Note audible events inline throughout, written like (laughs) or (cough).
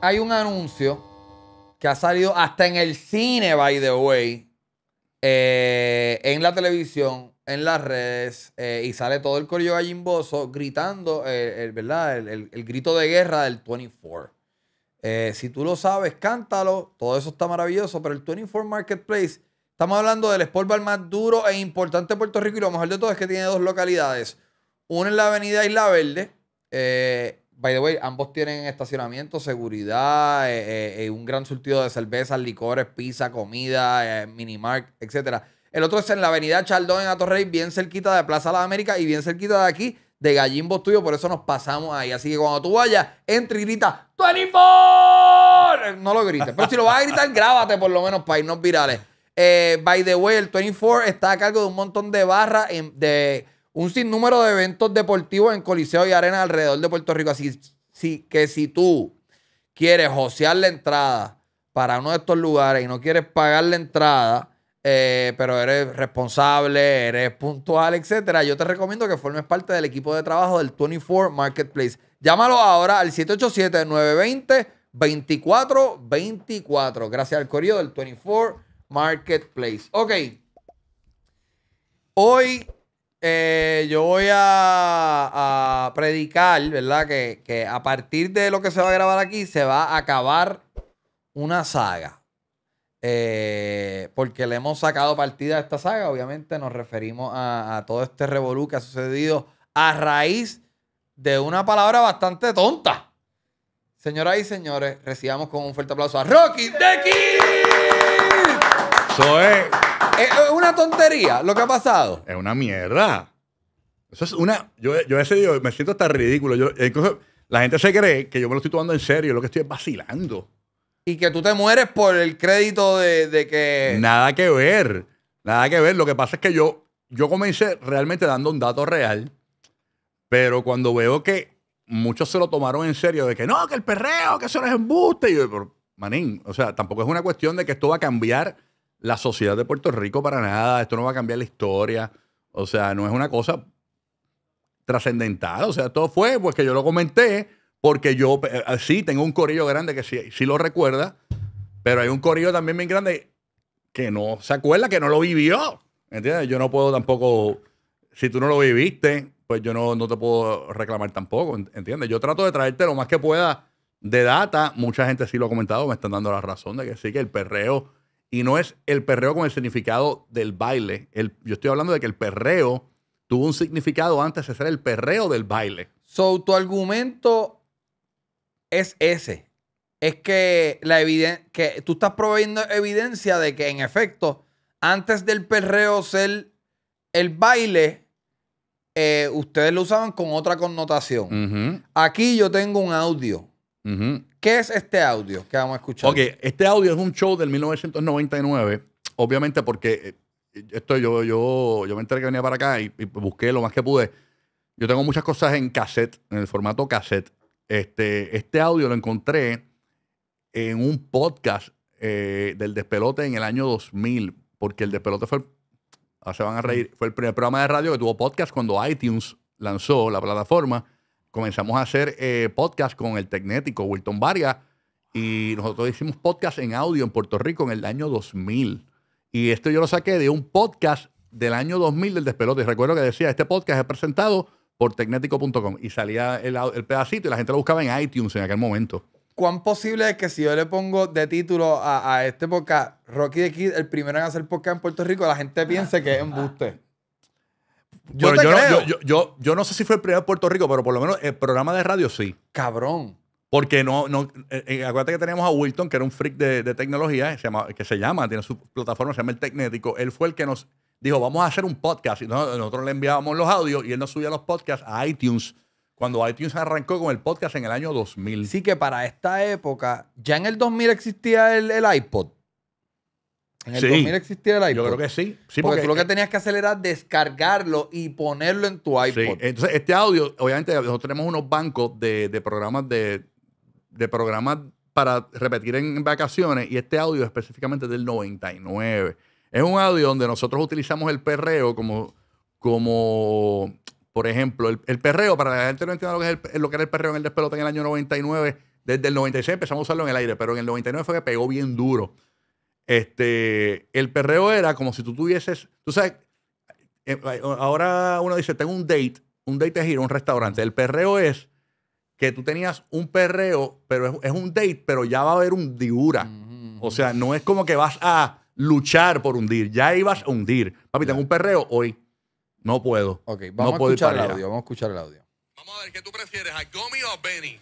hay un anuncio que ha salido hasta en el cine, by the way, eh, en la televisión, en las redes, eh, y sale todo el corillo gallimboso gritando, el, ¿verdad? El, grito de guerra del 24. Eh, si tú lo sabes, cántalo. Todo eso está maravilloso, pero el 24 Marketplace, estamos hablando del sport más duro e importante de Puerto Rico, y lo mejor de todo es que tiene dos localidades. Una en la avenida Isla Verde, By the way, ambos tienen estacionamiento, seguridad, eh, eh, eh, un gran surtido de cervezas, licores, pizza, comida, mini minimart, etc. El otro es en la avenida Chaldón en Atorrey, bien cerquita de Plaza la América y bien cerquita de aquí, de Gallimbo Tuyo. Por eso nos pasamos ahí. Así que cuando tú vayas, entra y grita ¡24! No lo grites. Pero si lo vas a gritar, grábate por lo menos para irnos virales. by the way, el 24 está a cargo de un montón de barras de un sinnúmero de eventos deportivos en Coliseo y arenas alrededor de Puerto Rico. Así que si tú quieres josear la entrada para uno de estos lugares y no quieres pagar la entrada, eh, pero eres responsable, eres puntual, etcétera, yo te recomiendo que formes parte del equipo de trabajo del 24 Marketplace. Llámalo ahora al 787-920-2424. Gracias al correo del 24 Marketplace. Ok. Hoy eh, yo voy a, predicar, ¿verdad? Que, a partir de lo que se va a grabar aquí, se va a acabar una saga. Eh, porque le hemos sacado partida a esta saga. Obviamente nos referimos a, todo este revolú que ha sucedido a raíz de una palabra bastante tonta. Señoras y señores, recibamos con un fuerte aplauso a Rocky de es. Eh, eh, una tontería lo que ha pasado. Es una mierda. Eso es una. Yo, yo ese me siento hasta ridículo. Eh, la gente se cree que yo me lo estoy tomando en serio, lo que estoy es vacilando. Y que tú te mueres por el crédito de, que. Nada que ver. Nada que ver. Lo que pasa es que yo, yo comencé realmente dando un dato real, pero cuando veo que muchos se lo tomaron en serio, de que no, que el perreo, que eso no es embuste. Y yo, manín, o sea, tampoco es una cuestión de que esto va a cambiar la sociedad de Puerto Rico para nada, esto no va a cambiar la historia, o sea, no es una cosa trascendental, o sea, todo fue pues que yo lo comenté porque yo eh, eh, sí tengo un corillo grande que sí, lo recuerda, pero hay un corillo también bien grande que no se acuerda, que no lo vivió, ¿entiendes? Yo no puedo tampoco, si tú no lo viviste, pues yo no, no te puedo reclamar tampoco, ¿entiendes? Yo trato de traerte lo más que pueda de data, mucha gente sí lo ha comentado, me están dando la razón de que sí, que el perreo y no es el perreo con el significado del baile. yo estoy hablando de que el perreo tuvo un significado antes de ser el perreo del baile. So, tu argumento es ese. Es que, la que tú estás proveyendo evidencia de que, en efecto, antes del perreo ser el baile, eh, ustedes lo usaban con otra connotación. Aquí yo tengo un audio. ¿Qué es este audio que vamos a escuchar? Ok, este audio es un show del 1999, obviamente porque eh, esto yo, yo, yo me enteré que venía para acá y, busqué lo más que pude. Yo tengo muchas cosas en cassette, en el formato cassette. Este, este audio lo encontré en un podcast eh, del despelote en el año 2000, porque el despelote fue, ah, se van a reír, mm. fue el primer programa de radio que tuvo podcast cuando iTunes lanzó la plataforma comenzamos a hacer eh, podcast con el tecnético Wilton Vargas, y nosotros hicimos podcast en audio en Puerto Rico en el año 2000. Y esto yo lo saqué de un podcast del año 2000 del Despelote. Recuerdo que decía, este podcast es presentado por tecnético.com y salía el, pedacito y la gente lo buscaba en iTunes en aquel momento. ¿Cuán posible es que si yo le pongo de título a, este podcast, Rocky the Kid, el primero en hacer podcast en Puerto Rico, la gente piense que es un buste? Yo, yo, no, yo, yo, yo, no sé si fue el primer Puerto Rico, pero por lo menos el programa de radio sí. Cabrón. Porque no, no eh, eh, acuérdate que teníamos a Wilton, que era un freak de, tecnología, que se llama, tiene su plataforma, se llama El Tecnético. Él fue el que nos dijo, vamos a hacer un podcast. Y nosotros le enviábamos los audios y él nos subía los podcasts a iTunes cuando iTunes arrancó con el podcast en el año 2000. Sí, que para esta época, ya en el 2000 existía el iPod. En el 2000 existía el iPod. Yo creo que sí. porque, tú lo que eh, tenías que hacer era descargarlo y ponerlo en tu iPod. Entonces, este audio, obviamente, nosotros tenemos unos bancos de, programas de, programas para repetir en vacaciones y este audio específicamente es del 99. Es un audio donde nosotros utilizamos el perreo como, como por ejemplo, el, perreo, para la gente no entienda lo que, es lo que era el perreo en el despelote en el año 99, desde el 96 empezamos a usarlo en el aire, pero en el 99 fue que pegó bien duro. Este, el perreo era como si tú tuvieses, tú sabes, eh, ahora uno dice, tengo un date, un date es ir a un restaurante. El perreo es que tú tenías un perreo, pero es, un date, pero ya va a haber un diura. O sea, no es como que vas a luchar por hundir, ya ibas a hundir. Papi, tengo un perreo hoy. No puedo. Ok, vamos a escuchar el audio, vamos a escuchar el audio. Vamos a ver, ¿qué tú prefieres, a Gomi o a Benny?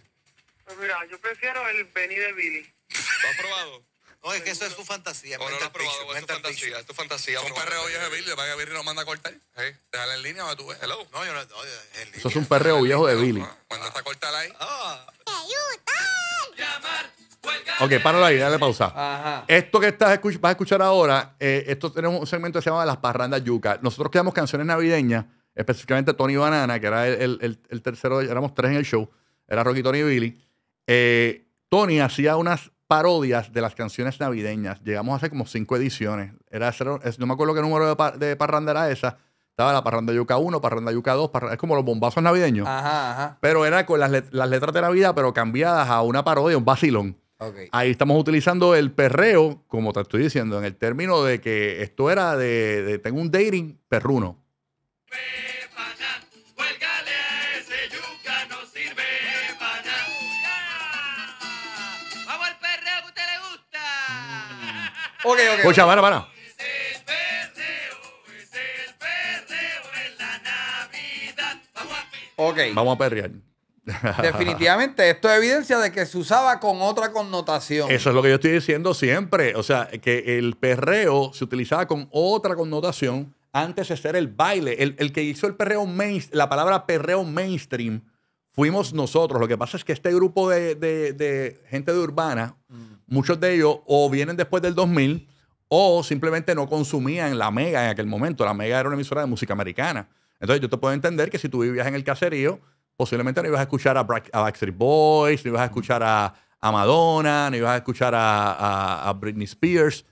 Pues mira, yo prefiero el Benny de Billy. ¿Lo has probado? No, es que eso es su fantasía. es tu fantasía, es tu fantasía. Un perreo viejo de Billy, a que Billy nos manda a cortar. ¿Eh? Déjala en línea o tú ves. Hello. No, yo no, Eso es un perreo viejo de Billy. Cuando está cortada ahí. Ah. Ok, páralo ahí, dale pausa. Esto que estás vas a escuchar ahora, eh, esto tenemos un segmento que se llama Las Parrandas Yuca. Nosotros creamos canciones navideñas, específicamente Tony Banana, que era el, el, el tercero, éramos tres en el show, era Rocky, Tony y Billy. Eh, Tony hacía unas parodias de las canciones navideñas. Llegamos a hacer como cinco ediciones. Era, no me acuerdo qué número de, parranda era esa. Estaba la parranda yuca 1, parranda yuca 2, es como los bombazos navideños. Pero era con las, letras de Navidad, pero cambiadas a una parodia, un vacilón. Ahí estamos utilizando el perreo, como te estoy diciendo, en el término de que esto era de, de tengo un dating perruno. Ok, Escucha, para, Vamos a perrear. Definitivamente, esto es evidencia de que se usaba con otra connotación. Eso es lo que yo estoy diciendo siempre. O sea, que el perreo se utilizaba con otra connotación antes de ser el baile. El, que hizo el perreo mainstream, la palabra perreo mainstream, fuimos nosotros. Lo que pasa es que este grupo de, gente de urbana. Mm muchos de ellos o vienen después del 2000 o simplemente no consumían la mega en aquel momento. La mega era una emisora de música americana. Entonces yo te puedo entender que si tú vivías en el caserío, posiblemente no ibas a escuchar a, a Backstreet Boys, no ibas a escuchar a, Madonna, no ibas a escuchar a, Britney Spears,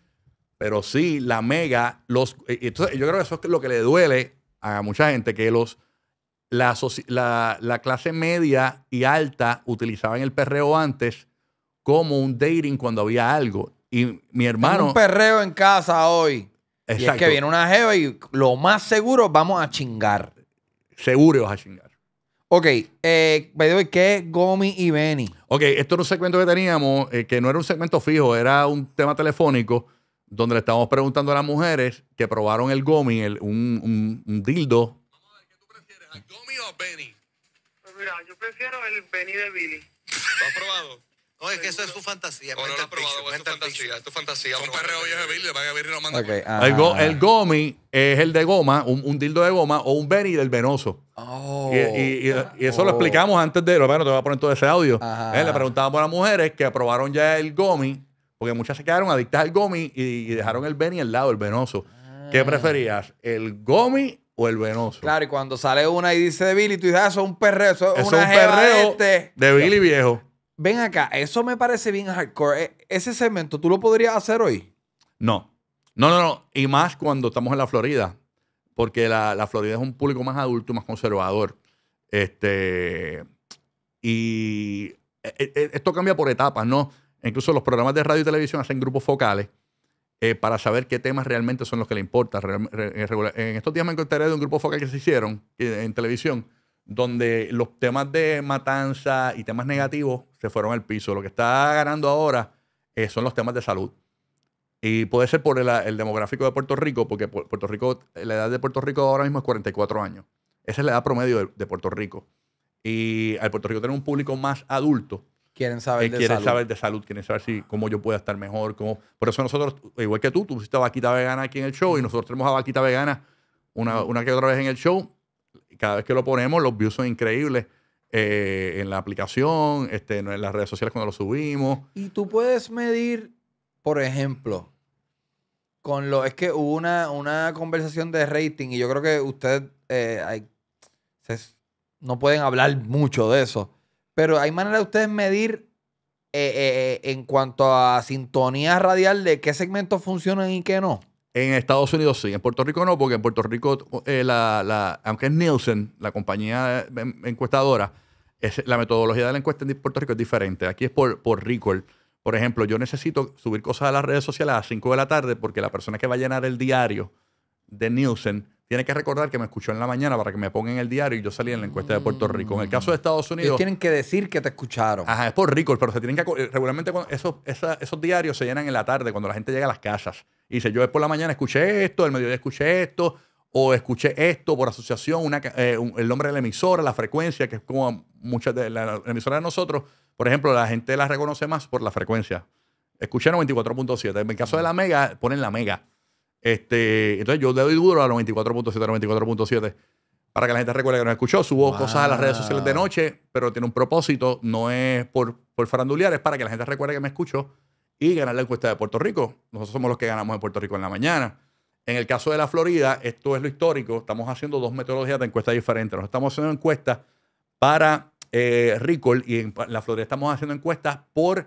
pero sí la mega, los... Eh, eh, entonces yo creo que eso es lo que le duele a mucha gente, que los... La, la, la clase media y alta utilizaban el perreo antes como un dating cuando había algo. Y mi hermano. un perreo en casa hoy. Exacto. Y es que viene una jeva y lo más seguro vamos a chingar. Seguro vas a chingar. Ok, eh, ¿qué es Gomi y Benny? Ok, esto era un segmento que teníamos, eh, que no era un segmento fijo, era un tema telefónico donde le estábamos preguntando a las mujeres que probaron el Gomi, un, dildo. a ver, ¿qué tú prefieres, al Gomi o Benny? Pues mira, yo prefiero el Benny de Billy. ¿Lo has probado? No, es que eso es su fantasía. no probado, es tu fantasía. Es tu fantasía. y van a y el, gomi es el de goma, un, dildo de goma o un Benny del venoso. Oh. y, eso lo oh. explicamos antes de. Bueno, te voy a poner todo ese audio. Eh, le preguntábamos a las mujeres que aprobaron ya el gomi, porque muchas se quedaron adictas al gomi y, dejaron el Benny al lado, el venoso. Ah. ¿Qué preferías? ¿El gomi o el venoso. Claro, y cuando sale una y dice de Billy, tú dices, ah, es un perreo, una un este". de Billy viejo. Ven acá, eso me parece bien hardcore. E, ese segmento, ¿tú lo podrías hacer hoy? No. No, no, no. Y más cuando estamos en la Florida, porque la, la Florida es un público más adulto, más conservador. Este, y e, e, esto cambia por etapas, ¿no? Incluso los programas de radio y televisión hacen grupos focales eh, para saber qué temas realmente son los que le importan. en estos días me encontré de un grupo focal que se hicieron en televisión donde los temas de matanza y temas negativos se fueron al piso. Lo que está ganando ahora eh, son los temas de salud. Y puede ser por el, demográfico de Puerto Rico, porque Puerto Rico, la edad de Puerto Rico ahora mismo es 44 años. Esa es la edad promedio de, Puerto Rico. Y al Puerto Rico tiene un público más adulto. Quieren saber eh, de quieren salud. saber de salud, quieren saber si, cómo yo puedo estar mejor. Cómo... Por eso nosotros, igual que tú, tú pusiste vaquita vegana aquí en el show y nosotros tenemos a vaquita vegana una, una que otra vez en el show cada vez que lo ponemos, los views son increíbles. Eh, en la aplicación, este, en las redes sociales cuando lo subimos. Y tú puedes medir, por ejemplo, con lo. Es que hubo una, conversación de rating y yo creo que ustedes eh, no pueden hablar mucho de eso. Pero hay manera de ustedes medir eh, en cuanto a sintonía radial de qué segmentos funcionan y qué no. En Estados Unidos sí, en Puerto Rico no, porque en Puerto Rico, eh, la, la, aunque es Nielsen, la compañía eh, em, encuestadora, es, la metodología de la encuesta en Puerto Rico es diferente. Aquí es por, por Por ejemplo, yo necesito subir cosas a las redes sociales a las 5 de la tarde porque la persona que va a llenar el diario de Nielsen tiene que recordar que me escuchó en la mañana para que me pongan en el diario y yo salí en la encuesta de Puerto mm. Rico. En el caso de Estados Unidos. Ellos tienen que decir que te escucharon. Ajá, es por Rico, pero se tienen que. Eh, regularmente esos, esos diarios se llenan en la tarde cuando la gente llega a las casas. Y dice: Yo es por la mañana escuché esto, el mediodía escuché esto, o escuché esto por asociación, una, eh, el nombre de la emisora, la frecuencia, que es como muchas de las emisoras de nosotros. Por ejemplo, la gente la reconoce más por la frecuencia. Escuché 94.7. En el caso de la Mega, ponen la Mega. Este, entonces yo le doy duro a 94.7, 94.7. Para que la gente recuerde que me escuchó, subo cosas a las redes sociales de noche, pero tiene un propósito, no es por, por farandulear, es para que la gente recuerde que me escuchó y ganar la encuesta de Puerto Rico. Nosotros somos los que ganamos en Puerto Rico en la mañana. En el caso de la Florida, esto es lo histórico, estamos haciendo dos metodologías de encuestas diferentes. Nos estamos haciendo encuestas para eh, y en la Florida estamos haciendo encuestas por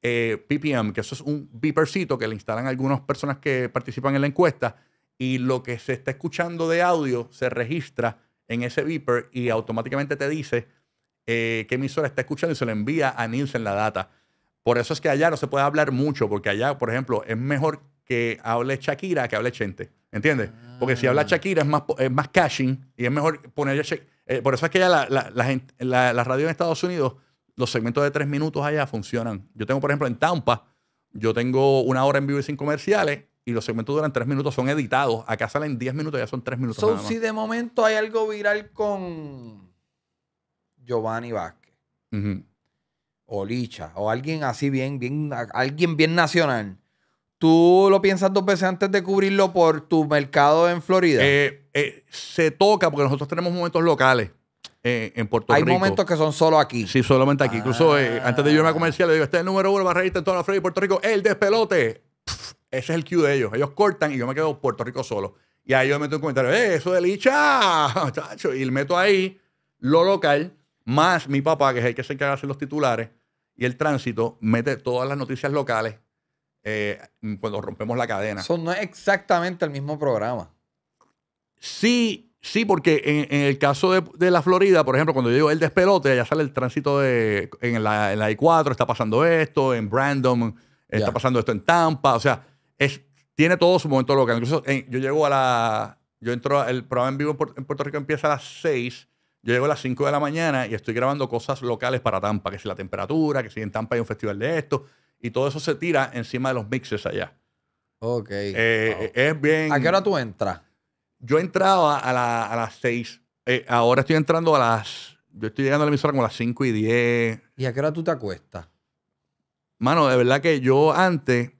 eh, PPM, que eso es un beepercito que le instalan algunas personas que participan en la encuesta y lo que se está escuchando de audio se registra en ese beeper y automáticamente te dice eh, qué emisora está escuchando y se le envía a Nielsen la data. Por eso es que allá no se puede hablar mucho, porque allá, por ejemplo, es mejor que hable Shakira que hable Chente. ¿Entiendes? Porque si habla ah. Shakira es más, es más caching y es mejor poner... Eh, por eso es que ya la, la radio en Estados Unidos los segmentos de tres minutos allá funcionan. Yo tengo, por ejemplo, en Tampa, yo tengo una hora en vivo y sin comerciales y los segmentos duran tres minutos, son editados. Acá salen diez minutos, ya son tres minutos. si de momento hay algo viral con Giovanni Vázquez o Licha o alguien así bien, bien, alguien bien nacional. ¿Tú lo piensas dos veces antes de cubrirlo por tu mercado en Florida? Eh, eh, se toca porque nosotros tenemos momentos locales. Eh, en Puerto Rico. Hay momentos que son solo aquí. Sí, solamente aquí. Incluso eh, ah. antes de irme a comercial, le digo, este es el número uno, va en toda la Freddy Puerto Rico. El despelote. ese es el cue de ellos. Ellos cortan y yo me quedo Puerto Rico solo. Y ahí yo meto un comentario, eh, eso de licha, (laughs) Y meto ahí lo local, más mi papá, que es el que se encarga de hacer los titulares, y el tránsito, mete todas las noticias locales eh, cuando rompemos la cadena. Eso no es exactamente el mismo programa. Sí, Sí, porque en, el caso de, la Florida, por ejemplo, cuando yo digo el despelote, ya sale el tránsito de. En la, I4 está pasando esto, en Brandon eh, está pasando esto, en Tampa. O sea, es, tiene todo su momento local. Incluso yo llego a la. Yo entro. El programa en vivo en Puerto, Rico empieza a las 6. Yo llego a las 5 de la mañana y estoy grabando cosas locales para Tampa, que si la temperatura, que si en Tampa hay un festival de esto. Y todo eso se tira encima de los mixes allá. Ok. Eh, es bien. ¿A qué hora tú entras? yo entraba a, las 6. Eh, ahora estoy entrando a las. Yo estoy llegando a la emisora como a las 5 y 10. ¿Y a qué hora tú te acuestas? Mano, de verdad que yo antes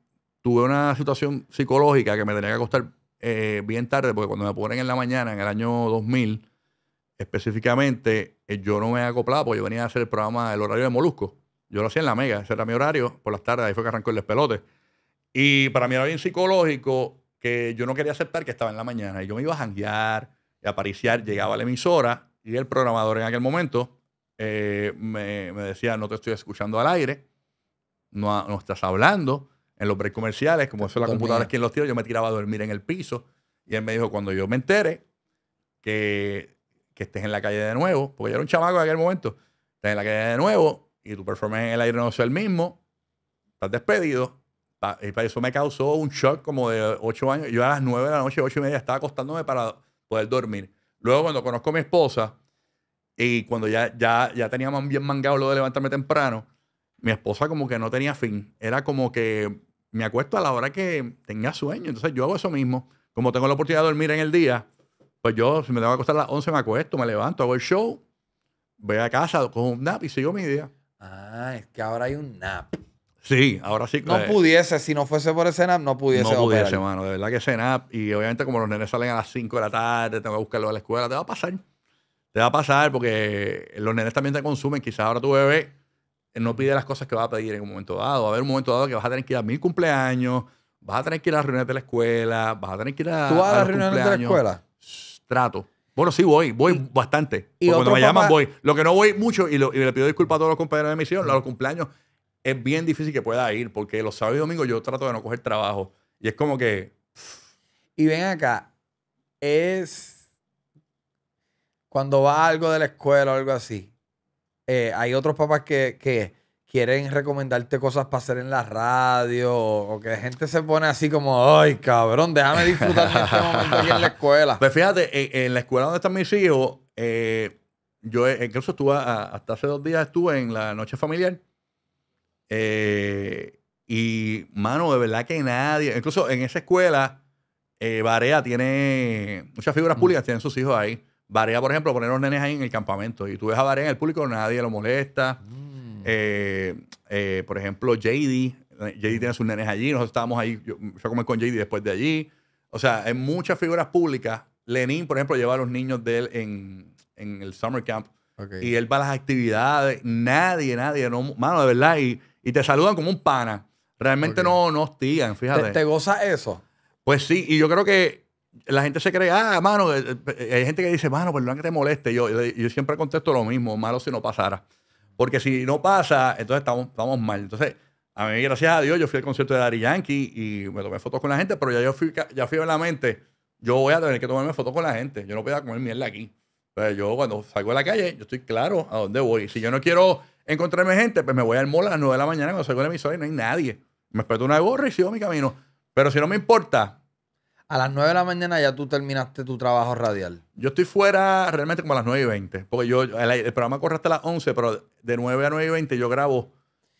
tuve una situación psicológica que me tenía que acostar eh, bien tarde, porque cuando me ponen en la mañana, en el año 2000, específicamente, eh, yo no me acoplaba, porque yo venía a hacer el programa del Horario de Molusco. Yo lo hacía en la Mega, ese era mi horario, por las tardes, ahí fue que arrancó el despelote. Y para mí era bien psicológico que yo no quería aceptar que estaba en la mañana. Y yo me iba a janguear y a Llegaba a la emisora y el programador en aquel momento eh, me, decía, no te estoy escuchando al aire, no, no estás hablando. En los breaks comerciales, como eso la computadora es quien los tira, yo me tiraba a dormir en el piso. Y él me dijo, cuando yo me entere que, que estés en la calle de nuevo, porque yo era un chamaco en aquel momento, estás en la calle de nuevo y tu performance en el aire no es el mismo, estás despedido, y para eso me causó un shock como de ocho años. Yo a las 9 de la noche, 8 y media, estaba acostándome para poder dormir. Luego, cuando conozco a mi esposa y cuando ya, ya, ya teníamos bien mangado lo de levantarme temprano, mi esposa como que no tenía fin. Era como que me acuesto a la hora que tenga sueño. Entonces yo hago eso mismo. Como tengo la oportunidad de dormir en el día, pues yo, si me tengo que acostar a las 11, me acuesto, me levanto, hago el show, voy a casa, cojo un nap y sigo mi día. Ah, es que ahora hay un nap. Sí, ahora sí. No pudiese, si no fuese por el Senap, no pudiese. No pudiese, De verdad que Senap... y obviamente como los nenes salen a las 5 de la tarde, tengo que buscarlo a la escuela, te va a pasar. Te va a pasar porque los nenes también te consumen. Quizás ahora tu bebé no pide las cosas que va a pedir en un momento dado. Va a haber un momento dado que vas a tener que ir a mil cumpleaños, vas a tener que ir a reuniones de la escuela, vas a tener que ir a. ¿Tú vas a, las reuniones de la escuela? Trato. Bueno, sí voy, voy bastante. Y cuando me llaman voy. Lo que no voy mucho, y, le pido disculpas a todos los compañeros de emisión, los cumpleaños es bien difícil que pueda ir, porque los sábados y domingos yo trato de no coger trabajo. Y es como que. Y ven acá, es. Cuando va algo de la escuela o algo así, eh, hay otros papás que, quieren recomendarte cosas para hacer en la radio o que gente se pone así como, ay, cabrón, déjame disfrutar de este momento aquí en la escuela. Pues fíjate, en, la escuela donde están mis hijos, eh, yo eh, incluso estuve, hasta hace dos días estuve en la noche familiar eh, y, mano, de verdad que nadie, incluso en esa escuela, eh, Barea tiene, muchas figuras mm. públicas tienen sus hijos ahí. Barea, por ejemplo, poner los nenes ahí en el campamento. Y tú ves a Barea en el público, nadie lo molesta. Mm. Eh, eh, por ejemplo, JD, JD tiene sus nenes allí. Nosotros estábamos ahí, yo, yo comí con JD después de allí. O sea, en muchas figuras públicas. Lenin, por ejemplo, lleva a los niños de él en, en el summer camp. Y él va a las actividades. Nadie, nadie. mano, de verdad. Y y te saludan como un pana. Realmente no, no hostigan, fíjate. ¿Te, goza eso? Pues sí, y yo creo que la gente se cree, ah, mano, eh, eh, hay gente que dice, mano, perdón que te moleste. Yo, yo siempre contesto lo mismo, malo si no pasara. Porque si no pasa, entonces estamos, mal. Entonces, a mí, gracias a Dios, yo fui al concierto de Dari Yankee y me tomé fotos con la gente, pero ya yo fui, ya fui en la mente, yo voy a tener que tomarme fotos con la gente. Yo no voy a comer mierda aquí. Pero pues yo cuando salgo a la calle, yo estoy claro a dónde voy. Si yo no quiero encontrarme gente, pues me voy al mola a las 9 de la mañana cuando salgo de emisor y no hay nadie. Me espeto una gorra y sigo mi camino. Pero si no me importa. A las 9 de la mañana ya tú terminaste tu trabajo radial. Yo estoy fuera realmente como a las 9 y 20. Porque yo, el, programa corre hasta las 11, pero de 9 a 9 y 20 yo grabo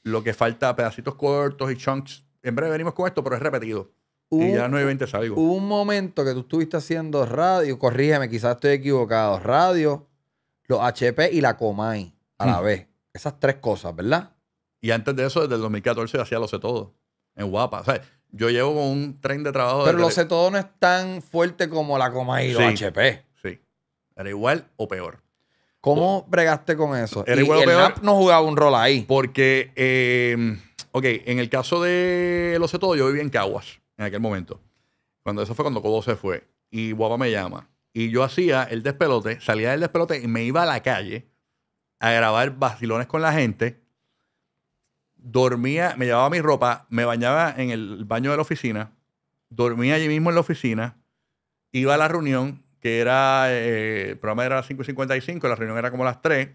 lo que falta, pedacitos cortos y chunks. En breve venimos con esto, pero es repetido. y ya a las 9 y 20 salgo. Hubo un momento que tú estuviste haciendo radio, corrígeme, quizás estoy equivocado, radio, los HP y la Comay a la mm. vez. Esas tres cosas, ¿verdad? Y antes de eso, desde el 2014, hacía Lo Sé Todo, en Guapa. O sea, yo llevo con un tren de trabajo... Pero Los Lo Todo no es tan fuerte como la coma y HP. Sí, era igual o peor. ¿Cómo bregaste con eso? Era igual o el peor. no jugaba un rol ahí. Porque, em, ok, en el caso de Los Sé Todo, yo vivía en Caguas en aquel momento. Cuando eso fue cuando Cobo se fue. Y Guapa me llama. Y yo hacía el despelote, salía del despelote y me iba a la calle a grabar vacilones con la gente. Dormía, me llevaba mi ropa, me bañaba en el baño de la oficina, dormía allí mismo en la oficina, iba a la reunión, que era, eh, el programa era a las 5.55, la reunión era como a las 3.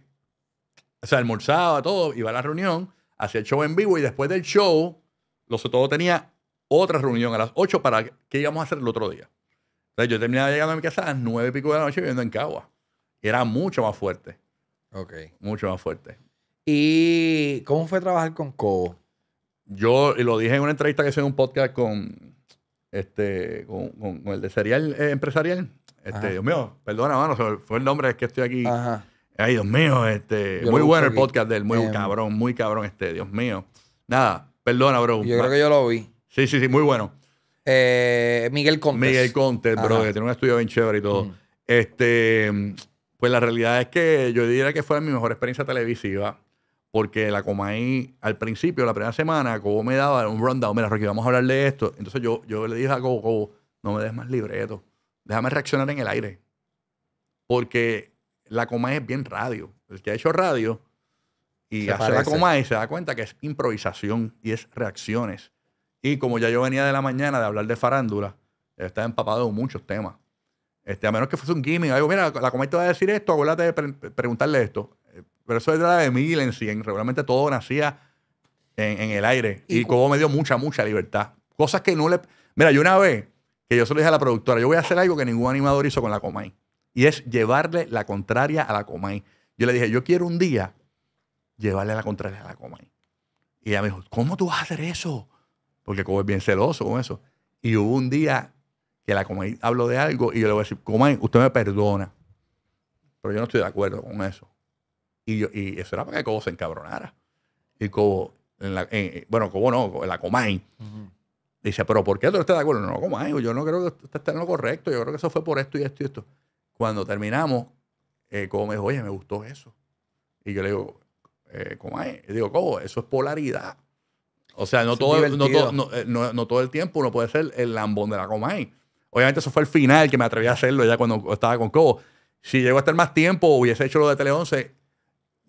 O sea, almorzaba, todo, iba a la reunión, hacía el show en vivo y después del show, lo todo tenía otra reunión a las 8 para qué íbamos a hacer el otro día. Entonces yo terminaba llegando a mi casa a las 9 y pico de la noche viviendo en Cagua. Era mucho más fuerte. Ok. Mucho más fuerte. ¿Y cómo fue trabajar con Cobo? Yo, lo dije en una entrevista que hice en un podcast con este con, el de Serial eh, Empresarial. Este, Dios mío, perdona, mano, fue el nombre, que estoy aquí. Ajá. Ay, Dios mío, este, muy bueno el podcast de él, muy em. cabrón, muy cabrón este, Dios mío. Nada, perdona, bro. Yo creo que yo lo vi. Sí, sí, sí, muy bueno. Eh, Miguel Contes. Miguel Contes, bro, que tiene un estudio bien chévere y todo. Este, pues la realidad es que yo diría que fue mi mejor experiencia televisiva, porque la Comay, al principio, la primera semana, como me daba un rundown, mira, Rocky, vamos a hablar de esto. Entonces yo, le dije a Cobo, Cobo, no me des más libreto, déjame reaccionar en el aire, porque la Comay es bien radio. El que ha hecho radio y hace la Comay se da cuenta que es improvisación y es reacciones. Y como ya yo venía de la mañana de hablar de farándula, estaba empapado en muchos temas. Este, a menos que fuese un gimmick, algo, mira, la te va a decir esto, acuérdate de preguntarle esto. Eh, pero eso era de mil en cien. Regularmente todo nacía en, el aire. Y, y Cobo me dio mucha, mucha libertad. Cosas que no le. Mira, yo una vez que yo se lo dije a la productora, yo voy a hacer algo que ningún animador hizo con la Comay. Y es llevarle la contraria a la Comay. Yo le dije, yo quiero un día llevarle la contraria a la Comay. Y ella me dijo, ¿cómo tú vas a hacer eso? Porque Cobo es bien celoso con eso. Y hubo un día que la Comay habló de algo y yo le voy a decir, Comay, usted me perdona, pero yo no estoy de acuerdo con eso. Y, yo, eso era para que Cobo se encabronara. Y Cobo, eh, bueno, Cobo no, la Comay. Dice, pero ¿por qué tú no estás de acuerdo? No, Comay, yo no creo que usted esté en lo correcto, yo creo que eso fue por esto y esto y esto. Cuando terminamos, eh, Cobo me dijo, oye, me gustó eso. Y yo le digo, eh, Comay, digo, Cobo, eso es polaridad. O sea, no, todo, eh, no, no, todo el tiempo uno puede ser el lambón de la Comay. Obviamente eso fue el final que me atreví a hacerlo ya cuando estaba con Cobo. Si llego a estar más tiempo, hubiese hecho lo de Tele 11,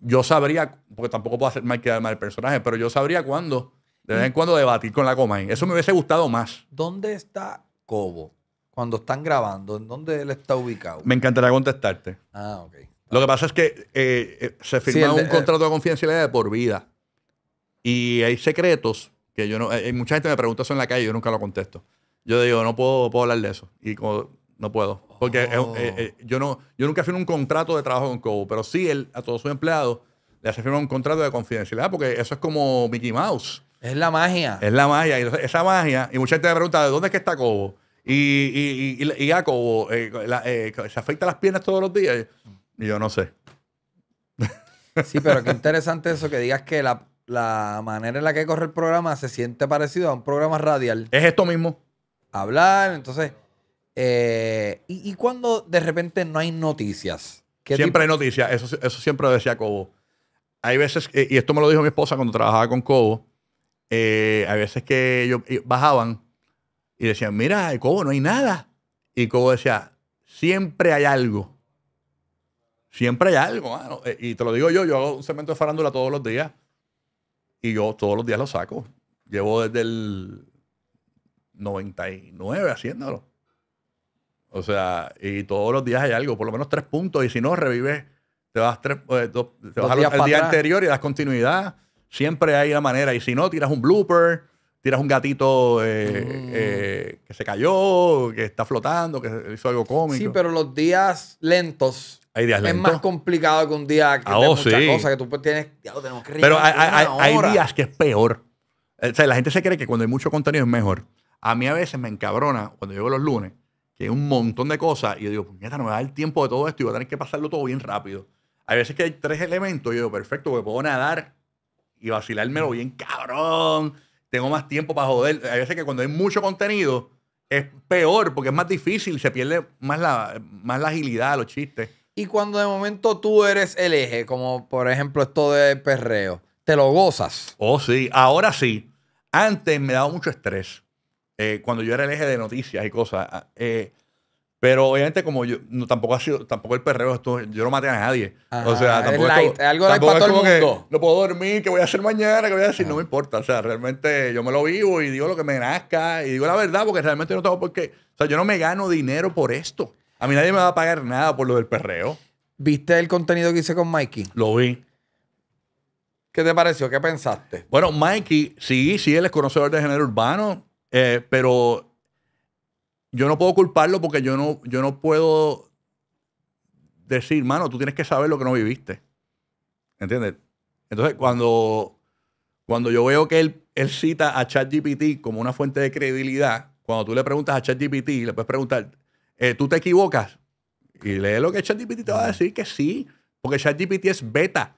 yo sabría, porque tampoco puedo hacer mal quedar mal el personaje, pero yo sabría cuándo, de vez en cuando, debatir con la Comain. Eso me hubiese gustado más. ¿Dónde está Cobo? Cuando están grabando, ¿en dónde él está ubicado? Me encantaría contestarte. Ah, ok. Lo que pasa es que eh, eh, se firma un eh, contrato de confidencialidad de por vida. Y hay secretos que yo no. mucha gente me pregunta eso en la calle y yo nunca lo contesto yo digo, no puedo, hablar de eso. Y como, no puedo. Porque eh, eh, oh. yo, no, yo nunca firmo un contrato de trabajo con Cobo, pero sí él, a todos sus empleados le hace firmar un contrato de confidencialidad, porque eso es como Mickey Mouse. Es la magia. Es la magia. Y esa magia, y mucha gente me pregunta, ¿de dónde es que está Cobo? Y, y, y, y a Cobo, eh, ¿se afecta las piernas todos los días? Y yo no sé. (laughs) Sí, pero qué interesante eso que digas que la, la manera en la que corre el programa se siente parecido a un programa radial. Es esto mismo hablar. Entonces, eh, y, cuando de repente no hay noticias? Siempre hay noticias, eso, eso siempre lo decía Cobo. Hay veces, y esto me lo dijo mi esposa cuando trabajaba con Cobo, eh, hay veces que ellos bajaban y decían, mira, Cobo, no hay nada. Y Cobo decía, siempre hay algo. Siempre hay algo, eh, Y te lo digo yo, yo hago un segmento de farándula todos los días. Y yo todos los días lo saco. Llevo desde el 99 haciéndolo. O sea, y todos los días hay algo, por lo menos tres puntos, y si no, revives, te vas, tres, eh, te al, día anterior y das continuidad. Siempre hay la manera, y si no, tiras un blooper, tiras un gatito eh, mm. eh, que se cayó, que está flotando, que hizo algo cómico. Sí, pero los días lentos hay días lentos. Es más complicado que un día que ah, oh, muchas cosas que tú pues, tienes. Pero hay, hay, días que es peor. O sea, la gente se cree que cuando hay mucho contenido es mejor. A mí a veces me encabrona cuando llego los lunes, que hay un montón de cosas, y yo digo, puñeta, no me da el tiempo de todo esto y voy a tener que pasarlo todo bien rápido. Hay veces que hay tres elementos, y yo digo, perfecto, porque puedo nadar y vacilármelo bien cabrón. Tengo más tiempo para joder. Hay veces que cuando hay mucho contenido es peor porque es más difícil, se pierde más la, más la agilidad, los chistes. Y cuando de momento tú eres el eje, como por ejemplo esto de perreo, ¿te lo gozas? Oh, sí, ahora sí. Antes me daba mucho estrés. Eh, cuando yo era el eje de noticias y cosas. Ah, eh, pero obviamente, como yo tampoco ha sido, tampoco el perreo, yo no maté a nadie. o sea, tampoco es, algo para el mundo. no puedo dormir, ¿qué voy a hacer mañana, ¿qué voy a decir, no me importa. O sea, realmente yo me lo vivo y digo lo que me nazca y digo la verdad porque realmente no tengo por qué. O sea, yo no me gano dinero por esto. A mí nadie me va a pagar nada por lo del perreo. ¿Viste el contenido que hice con Mikey? Lo vi. ¿Qué te pareció? ¿Qué pensaste? Bueno, Mikey, sí, sí, él es conocedor de género urbano. Eh, pero yo no puedo culparlo porque yo no, yo no puedo decir, mano, tú tienes que saber lo que no viviste. ¿Entiendes? Entonces, cuando, cuando yo veo que él, cita a ChatGPT como una fuente de credibilidad, cuando tú le preguntas a ChatGPT, le puedes preguntar, eh, ¿tú te equivocas? Y lee lo que ChatGPT te va a decir que sí, porque ChatGPT es beta.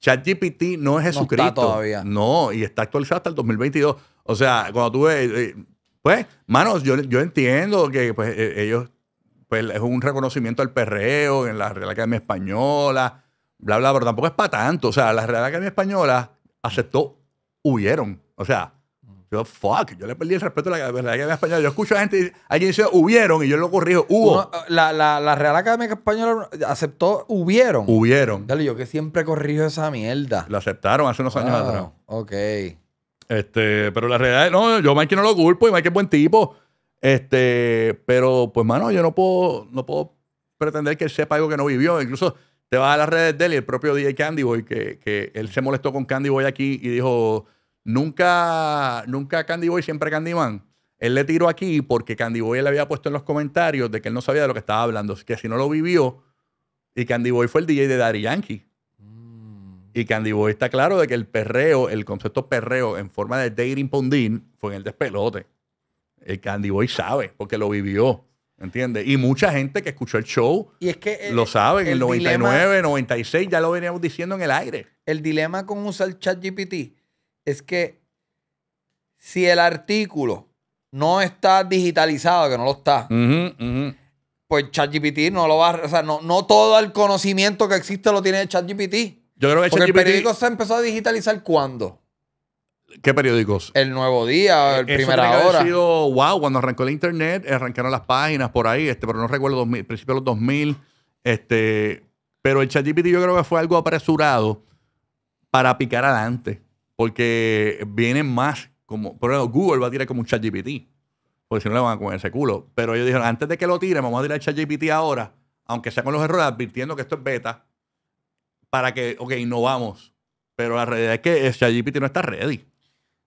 ChatGPT no es Jesucristo. No, está todavía. no, y está actualizado hasta el 2022. O sea, cuando tú ves, eh, pues, manos, yo, yo entiendo que pues, e, ellos, pues es un reconocimiento al perreo en la Real Academia Española, bla, bla, pero tampoco es para tanto. O sea, la Real Academia Española aceptó, hubieron. O sea, yo, fuck, yo le perdí el respeto a la, Real Academia Española. Yo escucho a gente, alguien dice hubieron y yo lo corrijo, hubo. la, Real Academia Española aceptó hubieron. Hubieron. Dale, yo que siempre corrijo esa mierda. Lo aceptaron hace unos años atrás. Ok. Este, pero la realidad es, no, yo Mike no lo culpo y Mike es buen tipo. Este, pero pues, mano, yo no puedo, no puedo pretender que él sepa algo que no vivió. Incluso te vas a las redes de él y el propio DJ Candy Boy, que, que él se molestó con Candy Boy aquí y dijo, nunca, nunca Candy Boy, siempre Candyman. Él le tiró aquí porque Candy Boy le había puesto en los comentarios de que él no sabía de lo que estaba hablando, que si no lo vivió, y Candy Boy fue el DJ de Daddy Yankee. Y Candy Boy está claro de que el perreo, el concepto perreo en forma de dating pondín fue en el despelote. El Candy Boy sabe, porque lo vivió. ¿Entiendes? Y mucha gente que escuchó el show eh, lo sabe, en el, 99, 96, ya lo veníamos diciendo en el aire. El dilema con usar ChatGPT es que si el artículo no está digitalizado, que no lo está, pues pues ChatGPT no lo va a. O sea, no, no todo el conocimiento que existe lo tiene ChatGPT. Yo creo que Porque el periódico se empezó a digitalizar ¿cuándo? ¿Qué periódicos? El Nuevo Día, eh, el Primera que sido, wow, cuando arrancó el internet, arrancaron las páginas por ahí, este, pero no recuerdo, 2000, principio de los 2000. Este, pero el ChatGPT yo creo que fue algo apresurado para picar adelante, porque vienen más, como, por ejemplo, Google va a tirar como un ChatGPT, porque si no le van a comer ese culo. Pero ellos dijeron, antes de que lo tiren, vamos a tirar el ChatGPT ahora, aunque sea con los errores, advirtiendo que esto es beta para que, ok, innovamos. Pero la realidad es que ChatGPT no está ready.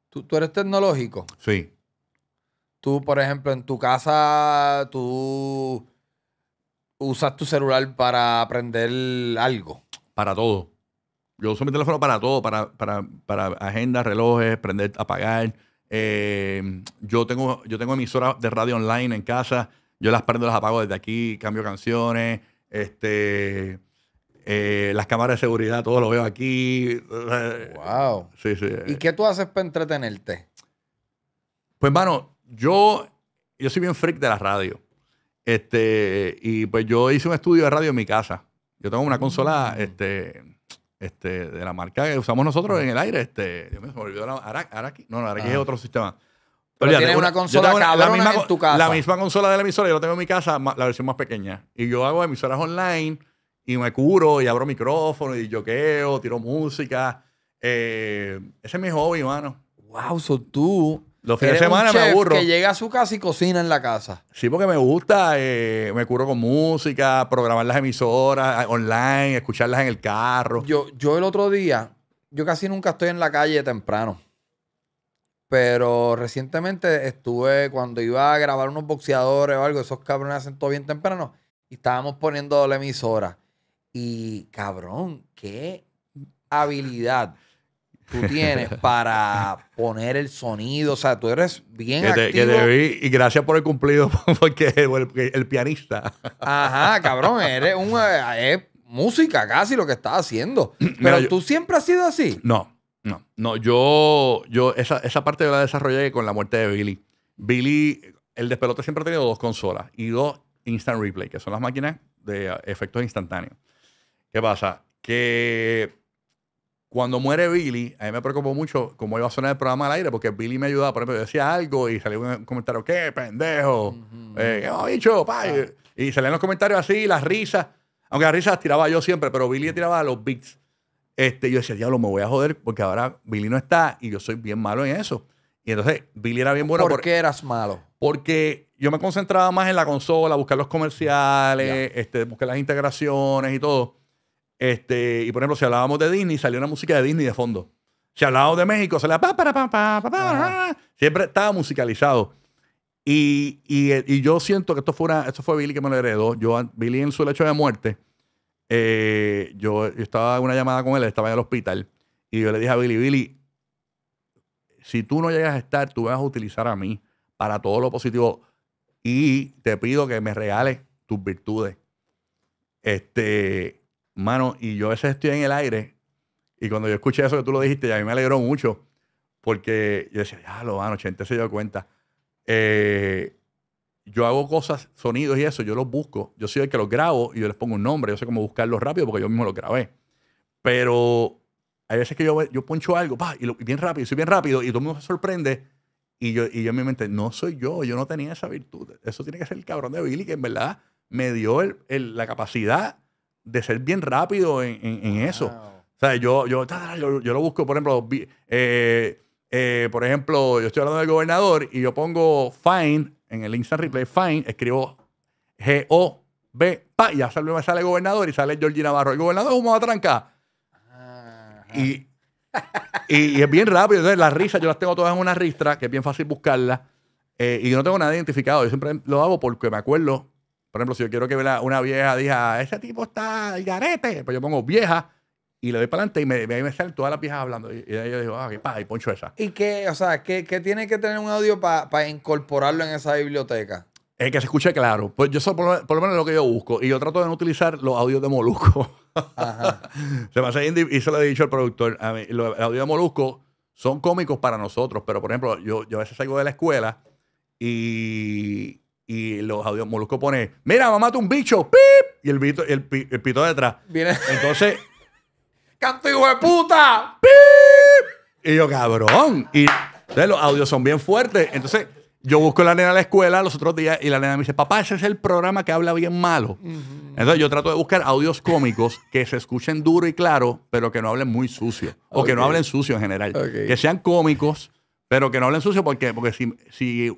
¿Tú, eres tecnológico. Sí. Tú, por ejemplo, en tu casa, tú usas tu celular para aprender algo. Para todo. Yo uso mi teléfono para todo, para, para, para agendas, relojes, prender, apagar. Eh, yo, tengo, yo tengo emisoras de radio online en casa. Yo las prendo, las apago desde aquí, cambio canciones. Este, eh, las cámaras de seguridad, todo lo veo aquí. Wow. Sí, sí. ¿Y qué tú haces para entretenerte? Pues, mano, yo, yo soy bien freak de la radio. Este, y pues yo hice un estudio de radio en mi casa. Yo tengo una consola, mm. este, este, de la marca que usamos nosotros en el aire, este, Dios mío, me olvidó la Araki, no, no, Araki es ah. otro sistema. Pero, tienes una, consola la misma, en tu casa. La misma consola de la emisora, yo la tengo en mi casa, la versión más pequeña. Y yo hago emisoras online, y me curo y abro micrófono y yoqueo, tiro música. Eh, ese es mi hobby, mano. Wow, so tú. Los fines de semana me aburro. Que llega a su casa y cocina en la casa. Sí, porque me gusta, eh, me curo con música, programar las emisoras eh, online, escucharlas en el carro. Yo, yo el otro día, yo casi nunca estoy en la calle temprano. Pero recientemente estuve cuando iba a grabar unos boxeadores o algo, esos cabrones hacen todo bien temprano y estábamos poniendo la emisora. Y cabrón, qué habilidad tú tienes (laughs) para poner el sonido. O sea, tú eres bien activo. y gracias por el cumplido, (laughs) porque el, pianista. Ajá, cabrón, eres un... Eh, música casi lo que estás haciendo. (clears throat) Pero tú siempre has sido así. No, no, no. Yo, yo esa, esa parte la desarrollé con la muerte de Billy. Billy, el despelote siempre ha tenido dos consolas y dos instant replay, que son las máquinas de efectos instantáneos. ¿Qué pasa? Que cuando muere Billy, a mí me preocupó mucho cómo iba a sonar el programa al aire, porque Billy me ayudaba, por ejemplo, yo decía algo y salía un comentario, qué pendejo, eh, ¿qué hemos dicho? Ah. Y salían los comentarios así, las risas, aunque las risas tiraba yo siempre, pero Billy tiraba los beats. Este, yo decía, diablo, me voy a joder, porque ahora Billy no está y yo soy bien malo en eso. Y entonces Billy era bien bueno. ¿Por, porque, qué eras malo? Porque yo me concentraba más en la consola, buscar los comerciales, este, buscar las integraciones y todo. Este, y por ejemplo, si hablábamos de Disney, salió una música de Disney de fondo. Si hablábamos de México, se la pa, pa, Siempre estaba musicalizado. Y, yo siento que esto fue, una, esto fue Billy que me lo heredó. Yo, Billy en su lecho de muerte, eh, yo, estaba en una llamada con él, estaba en el hospital, y yo le dije a Billy, Billy, si tú no llegas a estar, tú vas a utilizar a mí para todo lo positivo y te pido que me regales tus virtudes. Este, Mano, y yo a veces estoy en el aire y cuando yo escuché eso que tú lo dijiste, ya a mí me alegró mucho porque yo decía, ya lo van, 80 se dio cuenta. Eh, yo hago cosas, sonidos y eso, yo los busco. Yo soy el que los grabo y yo les pongo un nombre. Yo sé cómo buscarlos rápido porque yo mismo los grabé. Pero hay veces que yo, yo poncho algo, pa, y, lo, bien rápido, y soy bien rápido, y todo el mundo se sorprende. Y yo, y yo en mi mente, no soy yo, yo no tenía esa virtud. Eso tiene que ser el cabrón de Billy, que en verdad me dio el, la capacidad de ser bien rápido en, eso. O sea, yo, yo, lo busco, por ejemplo, eh, eh, por ejemplo, yo estoy hablando del gobernador y yo pongo find en el instant replay, fine escribo G-O-B, pa, ya sale, sale el gobernador y sale Georgie Navarro. El gobernador es un tranca. Y, y, es bien rápido. Entonces, las risas yo las tengo todas en una ristra, que es bien fácil buscarlas. Eh, y no tengo nada identificado. Yo siempre lo hago porque me acuerdo por ejemplo, si yo quiero que una vieja diga, ese tipo está al garete, pues yo pongo vieja y le doy para adelante y me, me, salen todas las viejas hablando. Y, y ahí yo digo, ah, qué pa, y poncho esa. ¿Y qué, o sea, qué, tiene que tener un audio para incorporarlo en esa biblioteca? Es eh, que se escuche claro. Pues yo por, lo menos lo que yo busco. Y yo trato de no utilizar los audios de Molusco. (laughs) se me hace indie, y se lo he dicho al productor. los audios de Molusco son cómicos para nosotros. Pero, por ejemplo, yo, yo a veces salgo de la escuela y, y los audios Molusco pone, mira, mamá, un bicho, pip, y el, pito, el, detrás. Viene- Entonces, (laughs) ¡Canto de puta! ¡Pip! Y yo, cabrón. Y los audios son bien fuertes. Entonces, yo busco a la nena a la escuela los otros días y la nena me dice, papá, ese es el programa que habla bien malo. Entonces, yo trato de buscar audios cómicos que se escuchen duro y claro, pero que no hablen muy sucio. O que no hablen sucio en general. Que sean cómicos, pero que no hablen sucio porque, porque si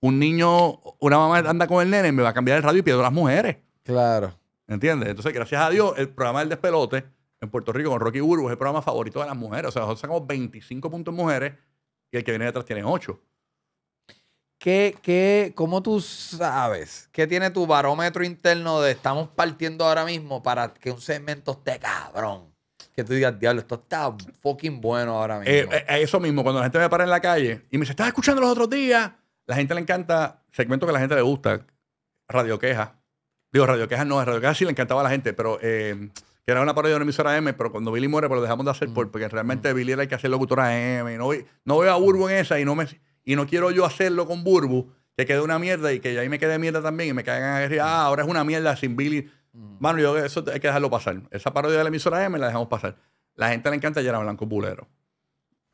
un niño, una mamá anda con el nene, me va a cambiar el radio y pierdo las mujeres. Claro. ¿Entiendes? Entonces, gracias a Dios, el programa del despelote en Puerto Rico con Rocky Burbu es el programa favorito de las mujeres. O sea, nosotros sacamos 25 puntos mujeres y el que viene detrás tiene 8. ¿Qué, qué, ¿Cómo tú sabes? ¿Qué tiene tu barómetro interno de estamos partiendo ahora mismo para que un segmento esté cabrón? Que tú digas, diablo, esto está fucking bueno ahora mismo. Eh, eh, eso mismo, cuando la gente me para en la calle y me dice, ¿estás escuchando los otros días? La gente le encanta, segmento que a la gente le gusta, Radio Queja. Digo, Radio Queja no, Radio Queja sí le encantaba a la gente, pero eh, que era una parodia de una emisora M, pero cuando Billy muere, pues lo dejamos de hacer, mm. porque realmente mm. Billy era el que hacer locutora M. No, no veo a Burbu en esa y no, me, y no quiero yo hacerlo con Burbu, que quede una mierda y que ahí me quede mierda también y me caigan a decir, ah, ahora es una mierda sin Billy. Mm. Mano, yo eso hay que dejarlo pasar. Esa parodia de la emisora M la dejamos pasar. La gente le encanta a Blanco Bulero.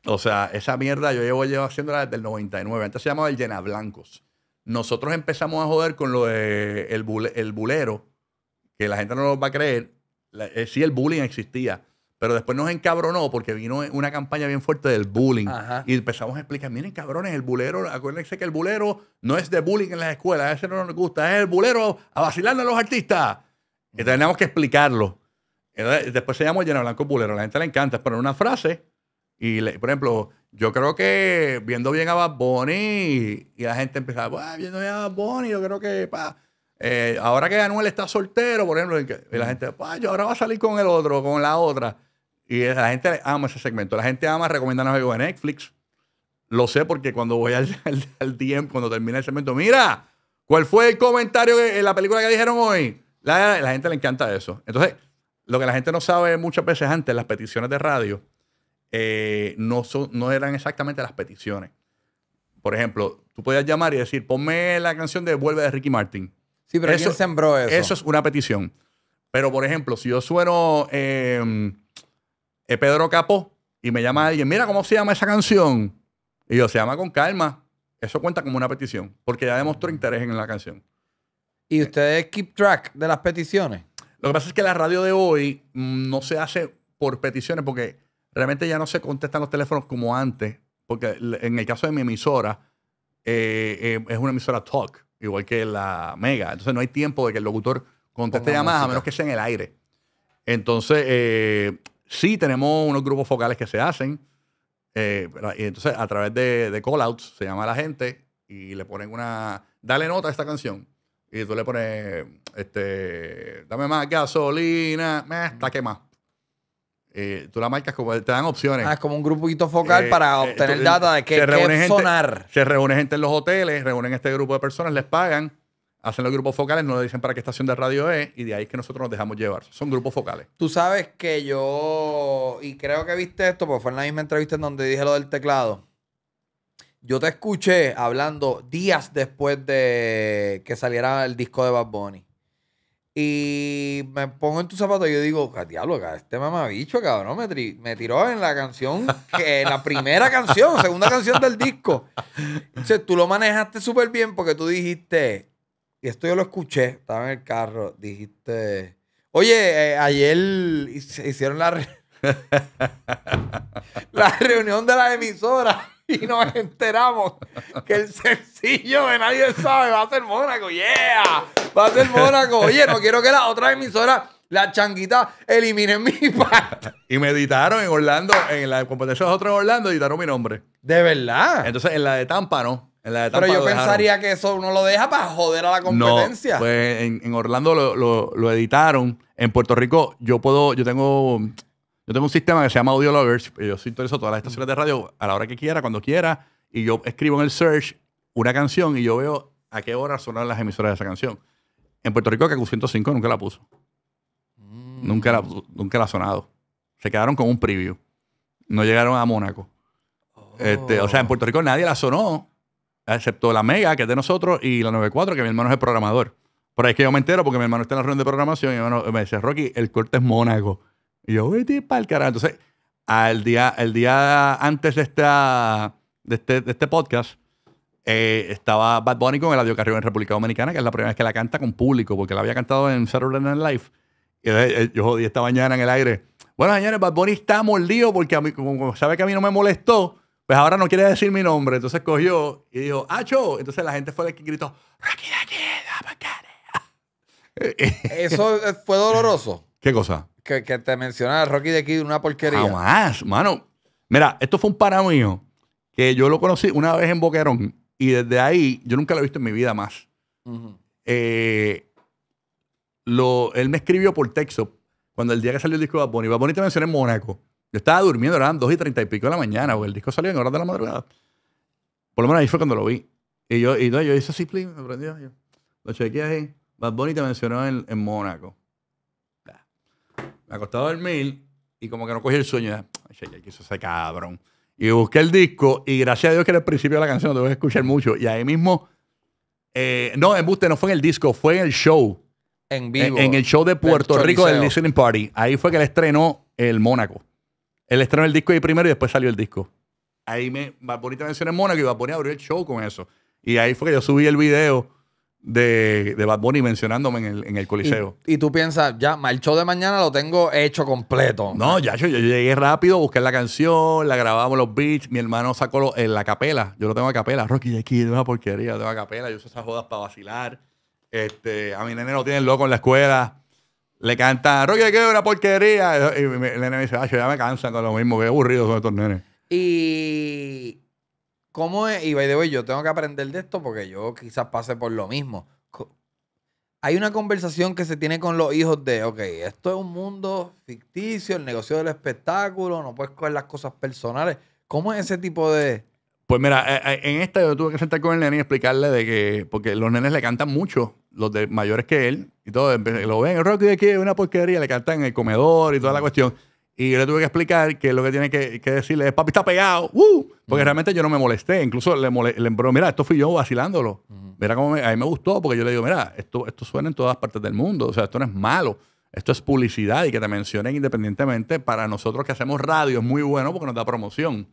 O sea, esa mierda yo llevo, haciéndola desde el 99. Antes se llamaba el llena blancos. Nosotros empezamos a joder con lo de el, el bulero, que la gente no lo va a creer. Eh, sí, el bullying existía. Pero después nos encabronó porque vino una campaña bien fuerte del bullying. Y empezamos a explicar, miren cabrones, el bulero, acuérdense que el bulero no es de bullying en las escuelas, a ese no nos gusta, es el bulero a vacilarnos a los artistas. Y mm. tenemos que explicarlo. Después se llamó Llena Blanco Bulero, la gente le encanta, pero en una frase y, por ejemplo, yo creo que viendo bien a Bad y, la gente empezaba, viendo bien a Bad yo creo que, pa, eh, ahora que Anuel está soltero, por ejemplo, y la gente, pa, yo ahora va a salir con el otro, con la otra. Y la gente ama ese segmento. La gente ama recomendar algo de Netflix. Lo sé porque cuando voy al, (laughs) al, cuando termina el segmento, mira, ¿cuál fue el comentario en la película que dijeron hoy? La, la gente le encanta eso. Entonces, lo que la gente no sabe muchas veces antes, las peticiones de radio, eh, no, eran exactamente las peticiones. Por ejemplo, tú podías llamar y decir, ponme la canción de Vuelve de Ricky Martin. Sí, pero eso, ¿quién sembró eso? Eso es una petición. Pero, por ejemplo, si yo sueno em, eh, Pedro Capó y me llama alguien, mira cómo se llama esa canción. Y yo, se llama con calma. Eso cuenta como una petición, porque ya demostró interés en la canción. ¿Y ustedes keep track de las peticiones? Lo que pasa es que la radio de hoy mm, no se hace por peticiones, porque realmente ya no se contestan los teléfonos como antes, porque en el caso de mi emisora, eh, eh, es una emisora talk, igual que la mega. Entonces no hay tiempo de que el locutor conteste llamadas a menos que sea en el aire. Entonces, eh, sí tenemos unos grupos focales que se hacen. y entonces, a través de, call-outs, se llama a la gente y le ponen una. Dale nota a esta canción. Y tú le pones, este, dame más gasolina, me está quemado. Eh, tú la marcas como te dan opciones. Ah, es como un grupito focal eh, para eh, obtener data de qué, sonar. se reúne gente en los hoteles, reúnen este grupo de personas, les pagan, hacen los grupos focales, no le dicen para qué estación de radio es, y de ahí es que nosotros nos dejamos llevar. Son grupos focales. Tú sabes que yo, y creo que viste esto, porque fue en la misma entrevista en donde dije lo del teclado. Yo te escuché hablando días después de que saliera el disco de Bad Bunny. Y me pongo en tu zapato y yo digo, este diablo, este mamabicho, cabrón, me, tiró en la canción, en la primera canción, segunda canción del disco. Entonces tú lo manejaste súper bien porque tú dijiste, y esto yo lo escuché, estaba en el carro, dijiste, oye, eh, ayer ayer hicieron la, (laughs) la reunión de las emisoras. (laughs) y nos enteramos que el sencillo de Nadie Sabe va a ser Mónaco. ¡Yeah! Va a ser Mónaco. Oye, no quiero que la otra emisora, la changuita, elimine mi (laughs) parte. Y me editaron en Orlando, en la competencia de otros en Orlando, editaron mi nombre. ¿De verdad? Entonces, en la de Tampa, ¿no? En la de Tampa Pero yo pensaría que eso uno lo deja para joder a la competencia. No, pues en, Orlando lo, lo editaron. En Puerto Rico yo puedo, yo tengo yo tengo un sistema que se llama Audio Lovers. Y yo sintonizo todas las estaciones de radio a la hora que quiera, cuando quiera. Y yo escribo en el search una canción y yo veo a qué hora sonan las emisoras de esa canción. En Puerto Rico, que 105 nunca la puso. Mm. Nunca, la, nunca la ha sonado. Se quedaron con un preview. No llegaron a Mónaco. Este, o sea, en oh. Puerto Rico nadie la sonó, excepto la Mega, que es de nosotros, y la 94, que mi hermano es el programador. Por ahí es que yo me entero porque mi hermano está en la reunión de programación y me dice, Rocky, el corte es Mónaco. Y yo, para el carajo. Entonces, al día, el día antes de, esta, de, este, de este podcast, estaba Bad Bunny con el Adiós en República Dominicana, que es la primera vez que la canta con público, porque la había cantado en Saturday Night Live. Y yo jodí esta mañana en el aire. Bueno, señores, Bad Bunny está mordido porque a mí, como sabe que a mí no me molestó, pues ahora no quiere decir mi nombre. Entonces cogió y dijo, ¡Acho! Entonces la gente fue la que gritó, ¡Rocky, Eso fue doloroso. ¿Qué cosa? que, te mencionaba Rocky de Kid, una porquería. Jamás, mano. Mira, esto fue un para mío que yo lo conocí una vez en Boquerón y desde ahí yo nunca lo he visto en mi vida más. Eh, lo, él me escribió por texto cuando el día que salió el disco de Bad Bunny. Bad Bunny te mencionó en Mónaco. Yo estaba durmiendo, eran dos y treinta y pico de la mañana, o el disco salió en horas de la madrugada. Por lo menos ahí fue cuando lo vi. Y yo, y no, yo hice así, me prendió. lo chequeé ahí. Bad Bunny te mencionó en Mónaco acostado a dormir y como que no cogí el sueño. ay, ese cabrón. Y busqué el disco y gracias a Dios que era el principio de la canción, voy a escuchar mucho. Y ahí mismo, eh, no, en Buste no fue en el disco, fue en el show. En vivo. En, el show de Puerto Rico del Listening Party. Ahí fue que le estrenó el Mónaco. Él estrenó el disco ahí primero y después salió el disco. Ahí me, va bonita mencionó en Mónaco y a abrir el show con eso. Y ahí fue que yo subí el video de, de Bad Bunny mencionándome en el, Coliseo. Y, tú piensas, ya, el show de mañana lo tengo hecho completo. No, ya, yo, llegué rápido, busqué la canción, la grabamos los beats, mi hermano sacó en eh, la capela, yo lo tengo a capela, Rocky aquí es una porquería, Yo tengo a capela, yo uso esas jodas para vacilar. Este, a mi nene lo tienen loco en la escuela. Le canta, Rocky aquí es una porquería. Y mi, nene me dice, ya me cansan con lo mismo, qué aburridos son estos nenes. Y ¿Cómo es? Y by the way, yo tengo que aprender de esto porque yo quizás pase por lo mismo. Hay una conversación que se tiene con los hijos de, ok, esto es un mundo ficticio, el negocio del espectáculo, no puedes coger las cosas personales. ¿Cómo es ese tipo de...? Pues mira, eh, eh, en esta yo tuve que sentar con el nene y explicarle de que, porque los nenes le cantan mucho, los de mayores que él, y todo, lo ven, el Rocky de aquí es una porquería, le cantan en el comedor y toda la cuestión. Y yo le tuve que explicar que lo que tiene que, decirle es, papi, está pegado. ¡uh!". Porque realmente yo no me molesté. Incluso le, molesté, mira, esto fui yo vacilándolo. Mira cómo a mí me gustó porque yo le digo, mira, esto, esto suena en todas partes del mundo. O sea, esto no es malo. Esto es publicidad y que te mencionen independientemente. Para nosotros que hacemos radio es muy bueno porque nos da promoción.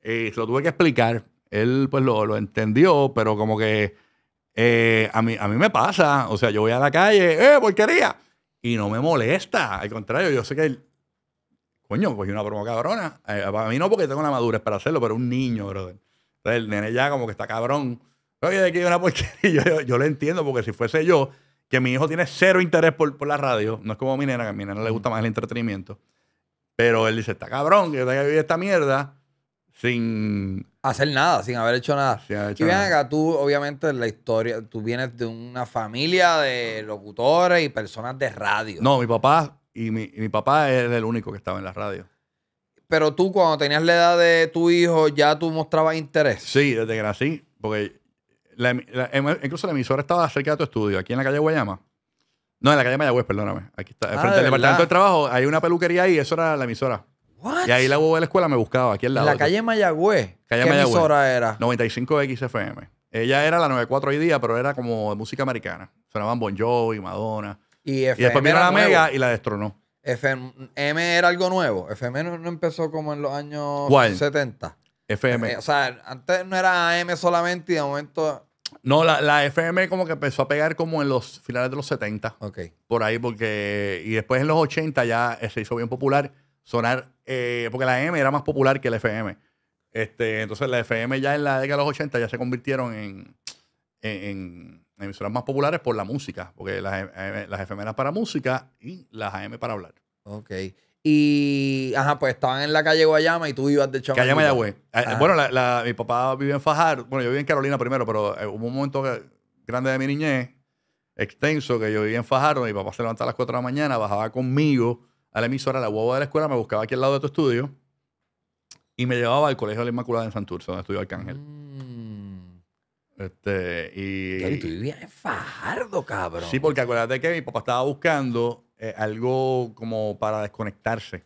Eh, se lo tuve que explicar. Él pues lo, entendió, pero como que eh, a, mí, a mí me pasa. O sea, yo voy a la calle, ¡eh, porquería! Y no me molesta. Al contrario, yo sé que coño, cogí una promo cabrona. Eh, a mí no porque tengo una madurez para hacerlo, pero un niño, brother. el nene ya como que está cabrón. Oye, de que una porquería. (laughs) Yo, yo, lo entiendo porque si fuese yo, que mi hijo tiene cero interés por, la radio, no es como mi nena, que a mi nena le gusta más el entretenimiento. Pero él dice, está cabrón, que yo tenga que vivir esta mierda sin hacer nada, sin haber hecho nada. y bien acá, tú, obviamente, la historia, tú vienes de una familia de locutores y personas de radio. No, mi papá y mi, papá es el único que estaba en la radio. Pero tú, cuando tenías la edad de tu hijo, ya tú mostrabas interés. Sí, desde que nací. Porque em, incluso la emisora estaba cerca de tu estudio, aquí en la calle Guayama. No, en la calle Mayagüez, perdóname. Aquí está. Ah, frente al departamento del trabajo hay una peluquería ahí, eso era la emisora. Y ahí la hubo de la escuela me buscaba, aquí al lado. La calle Mayagüez. Calle ¿Qué emisora era? 95XFM. Ella era la 94 hoy día, pero era como de música americana. Sonaban Bon Jovi, Madonna. Y, FM después la Mega y la destronó. FM era algo nuevo. FM no, empezó como en los años 70. FM. Eh, o sea, antes no era AM solamente y de momento. No, la, FM como que empezó a pegar como en los finales de los 70. Ok. Por ahí, porque. Y después en los 80 ya se hizo bien popular sonar. Eh, porque la m era más popular que la FM. Este, entonces la FM ya en la década de los 80 ya se convirtieron en emisoras más populares por la música, porque las, em, em, las efemeras para música y las AM para hablar. Ok. Y, ajá, pues estaban en la calle Guayama y tú ibas de chaval. Calle Mayagüez. Eh, bueno, la, mi papá vive en Fajardo. Bueno, yo viví en Carolina primero, pero eh, hubo un momento grande de mi niñez, extenso, que yo vivía en Fajardo. Mi papá se levantaba a las 4 de la mañana, bajaba conmigo a la emisora, a la huevo de la escuela, me buscaba aquí al lado de tu estudio y me llevaba al Colegio de la Inmaculada en Santurce, donde estudió Arcángel. Mm. Este, y, tú vivías en Fajardo, cabrón. Sí, porque acuérdate que mi papá estaba buscando eh, algo como para desconectarse,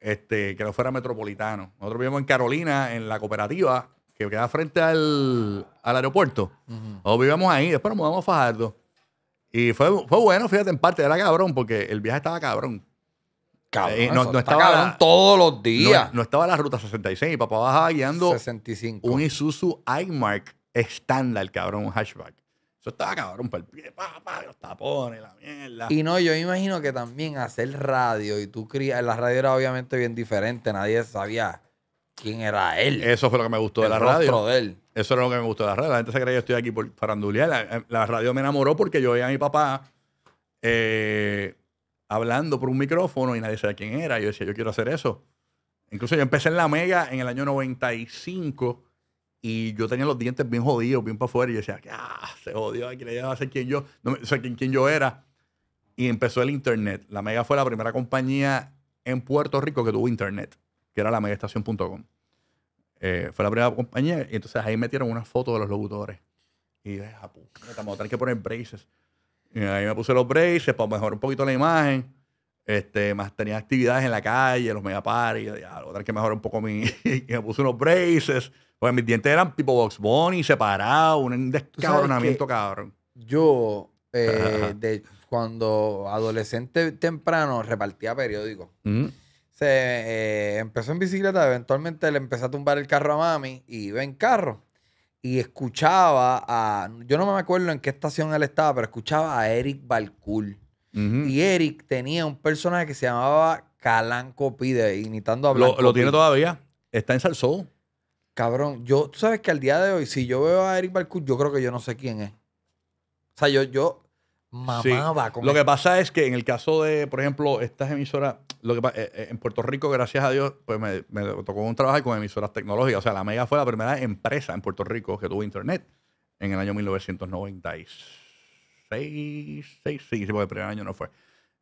este, que no fuera metropolitano. Nosotros vivimos en Carolina, en la cooperativa, que queda frente al, aeropuerto. O vivíamos ahí, después nos mudamos a Fajardo. Y fue, fue bueno, fíjate, en parte era cabrón, porque el viaje estaba cabrón. Cabrón, eh, no, estaba cabrón todos los días. No, estaba la ruta 66. Mi papá bajaba guiando un Isuzu iMark estándar, cabrón, un hatchback. Eso estaba cabrón para el pie, pa, los tapones, la mierda. Y no, yo me imagino que también hacer radio y tú crías. La radio era obviamente bien diferente, nadie sabía quién era él. Eso fue lo que me gustó de la radio. Eso era lo que me gustó de la radio. La gente se creía que estoy aquí por farandulear. Eh, la, radio me enamoró porque yo veía a mi papá eh, hablando por un micrófono y nadie sabía quién era. Yo decía, yo quiero hacer eso. Incluso yo empecé en la Mega en el año 95 y yo tenía los dientes bien jodidos, bien para afuera. Y decía, ah, se jodió, aquí le a ser quien yo, quién yo era. Y empezó el internet. La Mega fue la primera compañía en Puerto Rico que tuvo internet, que era la megaestación.com. Eh, fue la primera compañía. Y entonces ahí metieron una foto de los locutores. Y dije, ah, puta, vamos a tener que poner braces. Y ahí me puse los braces para mejorar un poquito la imagen. Este, más tenía actividades en la calle, los megaparis, y ah, que mejoró un poco mi. y (laughs) me puse unos braces. Pues mis dientes eran tipo Box y separado un descabronamiento cabrón. Yo, eh, de, cuando adolescente temprano, repartía periódicos. Mm. Se eh, empezó en bicicleta, eventualmente le empecé a tumbar el carro a mami y iba en carro. Y escuchaba a. Yo no me acuerdo en qué estación él estaba, pero escuchaba a Eric balkul. Y Eric tenía un personaje que se llamaba Calanco Pide, imitando a Lo, tiene todavía. Está en Salsó. Cabrón, yo, tú sabes que al día de hoy, si yo veo a Eric Balcourt, yo creo que yo no sé quién es. O sea, yo, yo mamaba con con Lo que pasa es que en el caso de, por ejemplo, estas emisoras, lo que eh, eh, en Puerto Rico, gracias a Dios, pues me tocó un trabajo con emisoras tecnológicas. O sea, la Mega fue la primera empresa en Puerto Rico que tuvo internet en el año 1996. 96, 6, sí, porque el primer año no fue.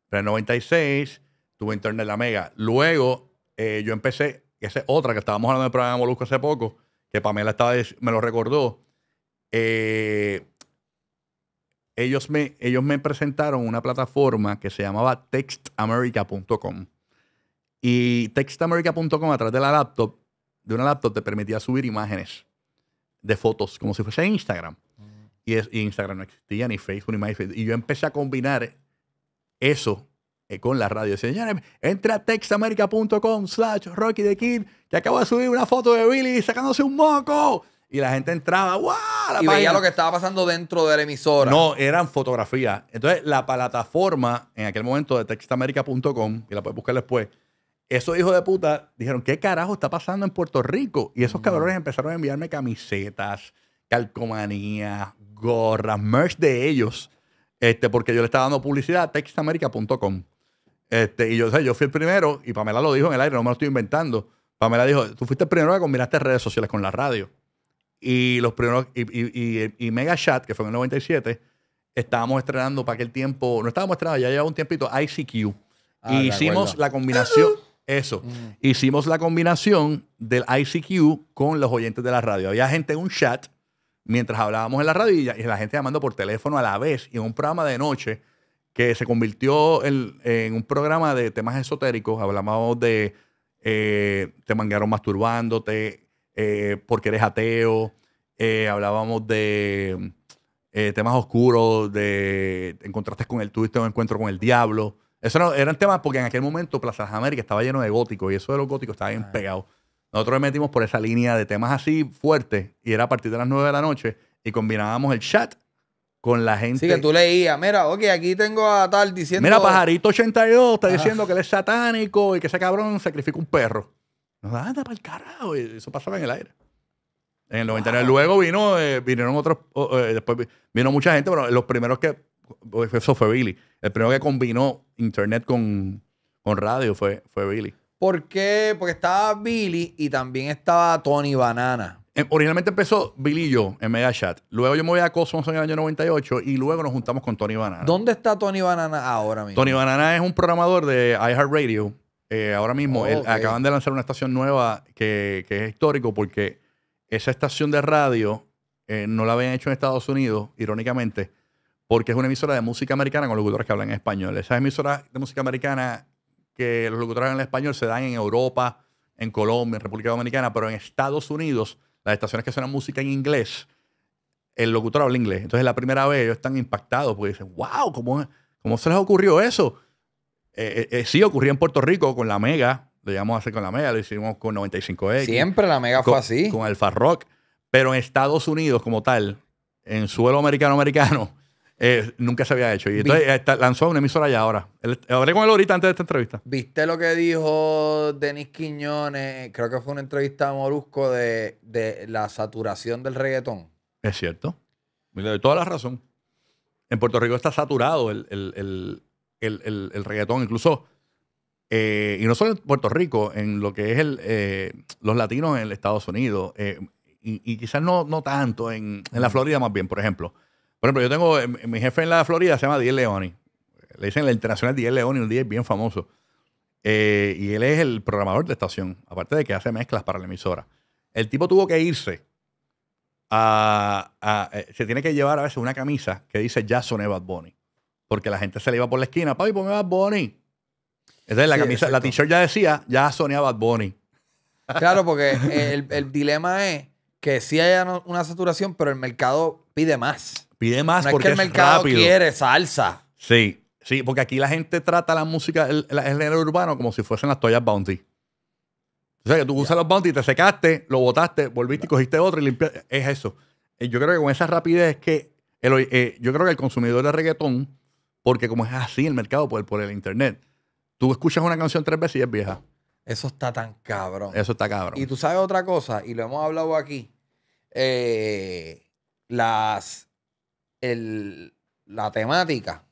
Pero en 96 tuve internet la mega. Luego eh, yo empecé, esa es otra que estábamos hablando del programa Molusco hace poco, que Pamela estaba, me lo recordó. Eh, ellos, me, ellos me presentaron una plataforma que se llamaba textamerica.com. Y textamerica.com a través de la laptop, de una laptop te permitía subir imágenes de fotos, como si fuese Instagram y, Instagram no existía, ni Facebook, ni MySpace. Y yo empecé a combinar eso eh, con la radio. Señores, entra a textamerica.com slash Rocky the Kid, que acabo de subir una foto de Billy sacándose un moco. Y la gente entraba, ¡guau! y veía lo que estaba pasando dentro de la emisora. No, eran fotografías. Entonces, la plataforma en aquel momento de textamerica.com, y la puedes buscar después, esos hijos de puta dijeron, ¿qué carajo está pasando en Puerto Rico? Y esos cabrones empezaron a enviarme camisetas, calcomanías, gorras, merch de ellos, este, porque yo le estaba dando publicidad a textamerica.com. Este, y yo, yo fui el primero, y Pamela lo dijo en el aire, no me lo estoy inventando. Pamela dijo, tú fuiste el primero que combinaste redes sociales con la radio. Y los primeros, y, y, Mega Chat, que fue en el 97, estábamos estrenando para aquel tiempo, no estábamos estrenando, ya llevaba un tiempito, ICQ. Ah, hicimos la combinación, eso, mm. hicimos la combinación del ICQ con los oyentes de la radio. Había gente en un chat mientras hablábamos en la radilla y, la gente llamando por teléfono a la vez y en un programa de noche que se convirtió en, un programa de temas esotéricos. Hablábamos de eh, te manguearon masturbándote eh, porque eres ateo. Eh, hablábamos de temas oscuros, de encontraste con el tuviste un encuentro con el diablo. Eso no, eran temas porque en aquel momento Plaza de América estaba lleno de góticos y eso de los góticos estaba bien ah. pegado. Nosotros metimos por esa línea de temas así fuertes y era a partir de las 9 de la noche y combinábamos el chat con la gente. Sí, que tú leías, mira, ok, aquí tengo a tal diciendo. Mira, Pajarito 82 está diciendo que él es satánico y que ese cabrón sacrifica un perro. No, anda para el carajo. Y eso pasaba en el aire. En el 99. Luego vino, eh, vinieron otros, eh, después vino mucha gente, pero los primeros que, eso fue Billy. El primero que combinó internet con, radio fue, fue Billy. ¿Por qué? Porque estaba Billy y también estaba Tony Banana. Eh, originalmente empezó Billy y yo en Mega Chat. Luego yo me voy a Cosmos en el año 98 y luego nos juntamos con Tony Banana. ¿Dónde está Tony Banana ahora mismo? Tony Banana es un programador de iHeartRadio. Eh, ahora mismo oh, acaban de lanzar una estación nueva que, es histórico porque esa estación de radio eh, no la habían hecho en Estados Unidos, irónicamente, porque es una emisora de música americana con locutores que hablan español. Esa emisora de música americana los locutores en español se dan en Europa, en Colombia, en República Dominicana, pero en Estados Unidos, las estaciones que suenan música en inglés, el locutor habla inglés. Entonces, la primera vez ellos están impactados porque dicen, wow, ¿cómo, cómo se les ocurrió eso? Eh, eh, eh sí, ocurrió en Puerto Rico con la Mega, lo llamamos así con la Mega, lo hicimos con 95X. Siempre la Mega fue así. Con el Rock. Pero en Estados Unidos, como tal, en suelo americano-americano, eh, nunca se había hecho. Y entonces eh, lanzó una emisora allá ahora. hablé con él ahorita antes de esta entrevista. ¿Viste lo que dijo Denis Quiñones? Creo que fue una entrevista a Morusco de, la saturación del reggaetón. Es cierto. Le toda la razón. En Puerto Rico está saturado el, reggaetón. Incluso eh, y no solo en Puerto Rico, en lo que es el, los latinos en Estados Unidos, y, quizás no, no tanto, en, en, la Florida más bien, por ejemplo. Por ejemplo, yo tengo, eh, mi jefe en la Florida se llama Diez Leoni. Le dicen la internacional Diez Leoni, un DJ bien famoso. Eh, y él es el programador de estación, aparte de que hace mezclas para la emisora. El tipo tuvo que irse a, eh, se tiene que llevar a veces una camisa que dice ya soné Bad Bunny. Porque la gente se le iba por la esquina, papi, ponme Bad Bunny. Entonces la camisa, la t-shirt ya decía, ya soné Bad Bunny. Claro, porque el dilema es que sí haya una saturación, pero el mercado pide más. Pide más porque el mercado quiere salsa. Sí, sí, porque aquí la gente trata la música, el, urbano, como si fuesen las toallas bounty. O sea, que tú usas los bounty, te secaste, lo botaste, volviste y cogiste otro y limpiaste. Es eso. Eh, yo creo que con esa rapidez que. Eh, yo creo que el consumidor de reggaetón, porque como es así el mercado por, por el internet, tú escuchas una canción tres veces y es vieja. Eso está tan cabrón. Eso está cabrón. Y tú sabes otra cosa, y lo hemos hablado aquí eh, las, el, la temática.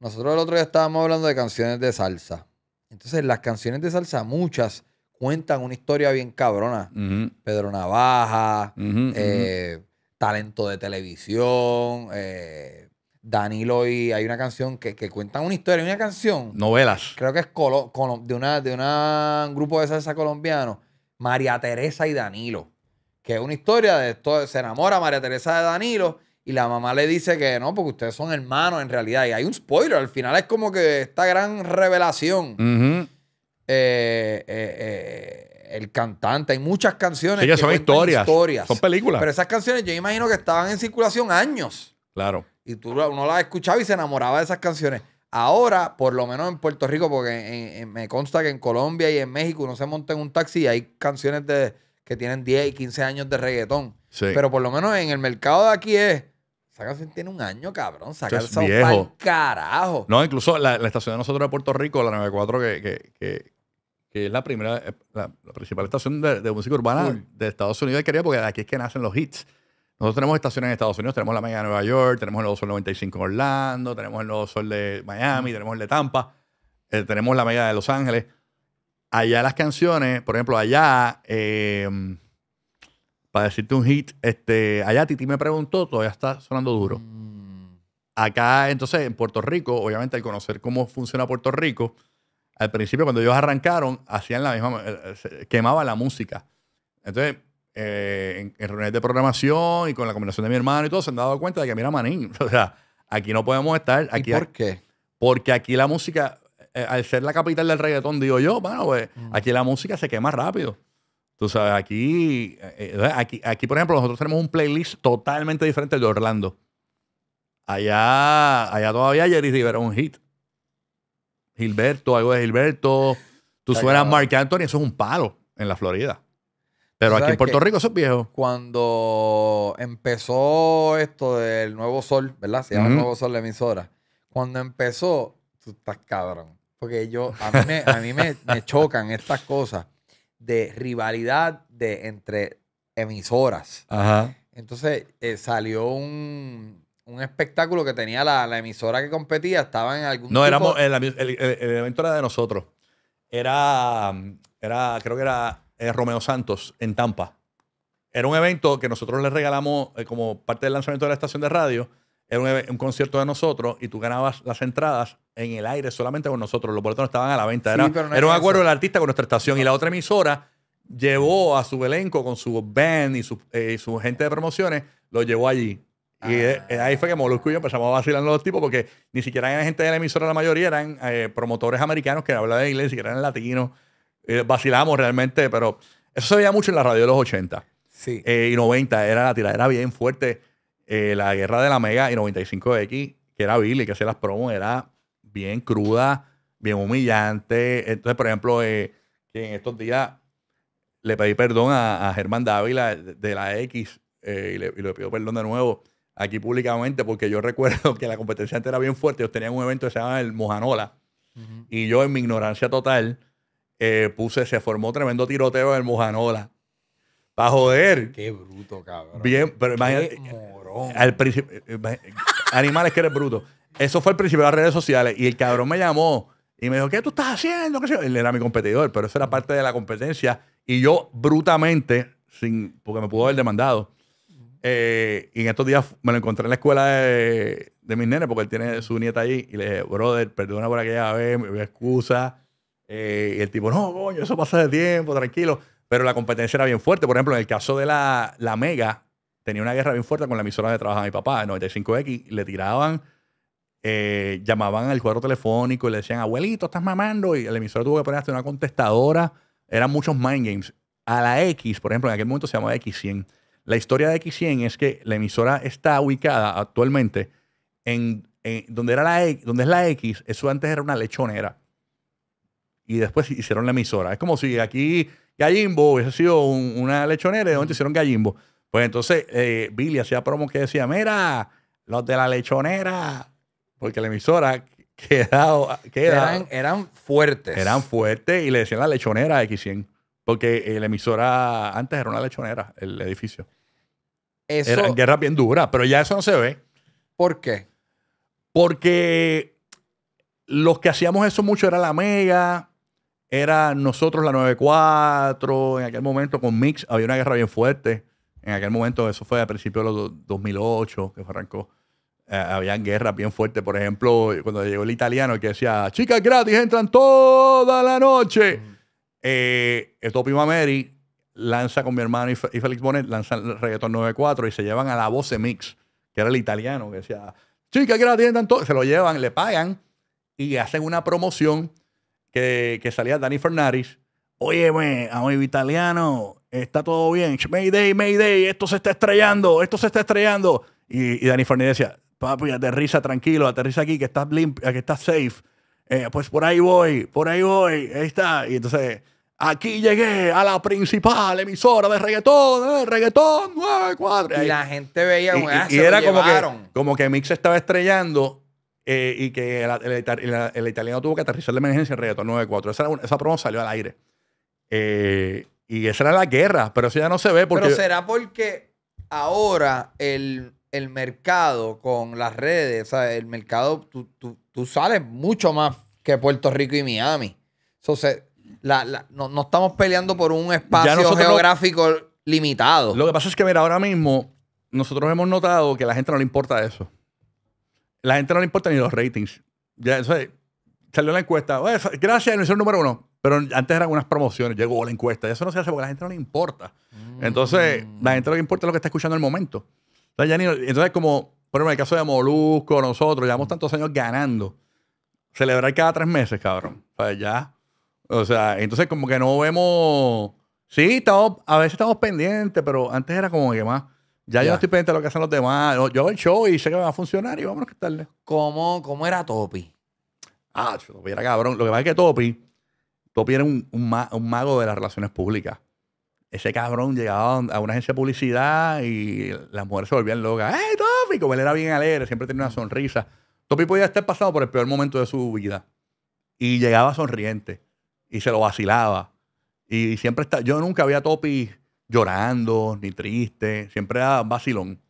Nosotros el otro día estábamos hablando de canciones de salsa. Entonces, las canciones de salsa, muchas cuentan una historia bien cabrona. Pedro Navaja, eh, talento de televisión, eh, Danilo y hay una canción que, que cuentan una historia, una canción. Novelas. Creo que es de, una, de un grupo de salsa colombiano, María Teresa y Danilo que es una historia de esto, se enamora María Teresa de Danilo y la mamá le dice que no, porque ustedes son hermanos en realidad. Y hay un spoiler, al final es como que esta gran revelación. Eh, eh, eh, el cantante, hay muchas canciones. que son historias, Son películas. Pero esas canciones yo imagino que estaban en circulación años. Claro. Y tú no las escuchaba y se enamoraba de esas canciones. Ahora, por lo menos en Puerto Rico, porque me consta que en Colombia y en México uno se monta en un taxi y hay canciones de, que tienen 10 y 15 años de reggaetón. Pero por lo menos en el mercado de aquí es. Esa tiene un año, cabrón. Saca el viejo. carajo. No, incluso la, estación de nosotros de Puerto Rico, la 94, que, que, que, es la primera, eh, la, principal estación de, música urbana de Estados Unidos Quería, porque de aquí es que nacen los hits. Nosotros tenemos estaciones en Estados Unidos, tenemos la Mega de Nueva York, tenemos el Sol 95 en Orlando, tenemos el Sol de Miami, tenemos el de Tampa, eh, tenemos la Mega de Los Ángeles allá las canciones, por ejemplo, allá, eh, para decirte un hit, este, allá Titi me preguntó, todavía está sonando duro. Mm. Acá, entonces, en Puerto Rico, obviamente al conocer cómo funciona Puerto Rico, al principio cuando ellos arrancaron, hacían la misma, eh, eh, quemaba la música. Entonces, en, reuniones de programación y con la combinación de mi hermano y todo, se han dado cuenta de que, mira, manín, (laughs) o sea, aquí no podemos estar. Aquí, ¿Por qué? Porque aquí la música, eh, al ser la capital del reggaetón, digo yo, bueno, pues, mm. aquí la música se quema rápido. Tú sabes, eh, eh, aquí, aquí, por ejemplo, nosotros tenemos un playlist totalmente diferente al de Orlando. Allá, allá todavía Jerry Rivera un hit. Gilberto, algo de Gilberto. Tú suenas Mark Anthony, eso es un palo en la Florida. Pero aquí en Puerto Rico eso es viejo. Cuando empezó esto del Nuevo Sol, ¿verdad? Se llama Nuevo Sol de emisora. Cuando empezó, tú estás cabrón. Porque yo, a mí me, chocan estas cosas de rivalidad de entre emisoras. Entonces eh, salió un, espectáculo que tenía la, emisora que competía, estaba en algún. No, éramos. El, evento era de nosotros. Era. era creo que era eh, Romeo Santos en Tampa. Era un evento que nosotros le regalamos eh, como parte del lanzamiento de la estación de radio era un, concierto de nosotros y tú ganabas las entradas en el aire solamente con nosotros. Los boletos no estaban a la venta. era, un acuerdo del artista con nuestra estación. Y la otra emisora llevó a su elenco con su band y su, eh, gente de promociones, lo llevó allí. Y eh, ah. eh, ahí fue que Molusco y yo empezamos a vacilar los tipos porque ni siquiera eran gente de la emisora, la mayoría eran promotores americanos que hablaban inglés, ni siquiera eran latinos. vacilamos realmente, pero eso se veía mucho en la radio de los 80 sí. y 90. Era la tiradera bien fuerte eh, la guerra de la Mega y 95X, que era Billy, que hacía las promos, era bien cruda, bien humillante. Entonces, por ejemplo, eh, que en estos días le pedí perdón a, Germán Dávila de, la X eh, y, le, pido perdón de nuevo aquí públicamente porque yo (laughs) recuerdo que la competencia antes era bien fuerte. Ellos tenían un evento que se llama el Mojanola y yo en mi ignorancia total puse, se formó tremendo tiroteo en el Mojanola. Para joder. Qué bruto, cabrón. Bien, pero imagínate. Eh, eh, (laughs) animales que eres bruto. Eso fue el principio de las redes sociales. Y el cabrón me llamó y me dijo, ¿qué tú estás haciendo? Él era mi competidor, pero eso era parte de la competencia. Y yo, brutamente, sin, porque me pudo haber demandado. Eh, y en estos días me lo encontré en la escuela de, mis nenes, porque él tiene su nieta ahí Y le dije, brother, perdona por aquella vez, me excusa. y el tipo, no, coño, eso pasa de tiempo, tranquilo. Pero la competencia era bien fuerte. Por ejemplo, en el caso de la, la Mega, tenía una guerra bien fuerte con la emisora de trabajo de mi papá, en 95X, le tiraban, eh, llamaban al cuadro telefónico y le decían, abuelito, estás mamando, y la emisora tuvo que poner hasta una contestadora, eran muchos mind games. A la X, por ejemplo, en aquel momento se llamaba X100. La historia de X100 es que la emisora está ubicada actualmente en, donde, era la, e, donde es la X, eso antes era una lechonera. Y después hicieron la emisora. Es como si aquí Gallimbo hubiese sido una lechonera y de momento hicieron Gallimbo. Pues entonces eh, Billy hacía promo que decía, mira, los de la lechonera, porque la emisora quedaba... eran, fuertes. Eran fuertes y le decían la lechonera X100, porque eh, la emisora antes era una lechonera, el edificio. Eso... guerras guerra bien duras, pero ya eso no se ve. ¿Por qué? Porque los que hacíamos eso mucho era la Mega, era nosotros la 94, en aquel momento con Mix había una guerra bien fuerte. En aquel momento, eso fue a principios de los 2008, que arrancó. Eh, había habían guerras bien fuertes. Por ejemplo, cuando llegó el italiano que decía, chicas gratis entran toda la noche. Esto mm. Eh, Topi Mameri lanza con mi hermano y, Félix Bonet, lanza el reggaetón 9-4 y se llevan a la voce mix, que era el italiano, que decía, chicas gratis entran todo Se lo llevan, le pagan y hacen una promoción que, salía Dani Fernaris. Oye, a mi italiano, está todo bien, Mayday, Mayday, esto se está estrellando, esto se está estrellando. Y, Danny Fernández decía, papi, aterriza tranquilo, aterriza aquí, que estás limpia, que estás safe. Eh, pues por ahí voy, por ahí voy, ahí está. Y entonces, aquí llegué a la principal emisora de reggaetón, eh, reggaetón 9-4. Y la gente veía, y, ah, y, era como que, como que Mix estaba estrellando eh, y que el, italiano tuvo que aterrizar de emergencia en reggaetón 94. Esa, esa promo salió al aire. Eh, y esa era la guerra, pero eso ya no se ve porque... Pero será porque ahora el, mercado con las redes, sea, el mercado, tú, sales mucho más que Puerto Rico y Miami. entonces, no, estamos peleando por un espacio geográfico limitado. Lo que pasa es que, mira, ahora mismo nosotros hemos notado que a la gente no le importa eso. La gente no le importa ni los ratings. Ya, salió la encuesta. Gracias, no es número uno. Pero antes eran unas promociones, llegó la encuesta. Y eso no se hace porque la gente no le importa. Entonces, la gente lo que importa es lo que está escuchando en el momento. Entonces, como, por ejemplo, en el caso de Molusco, nosotros llevamos tantos años ganando. Celebrar cada tres meses, cabrón. O sea, ya. O sea, entonces como que no vemos... Sí, estamos, a veces estamos pendientes, pero antes era como que más... Ya, yo no estoy pendiente de lo que hacen los demás. Yo hago el show y sé que va a funcionar y vámonos a quitarle. ¿Cómo, era Topi? Ah, Topi era cabrón. Lo que pasa es que Topi Topi era un, mago de las relaciones públicas. Ese cabrón llegaba a una agencia de publicidad y las mujeres se volvían locas. ¡Eh, Topi! Como él era bien alegre, siempre tenía una sonrisa. Topi podía estar pasado por el peor momento de su vida. Y llegaba sonriente. Y se lo vacilaba. Y siempre está. Yo nunca había a Topi llorando ni triste. Siempre era vacilón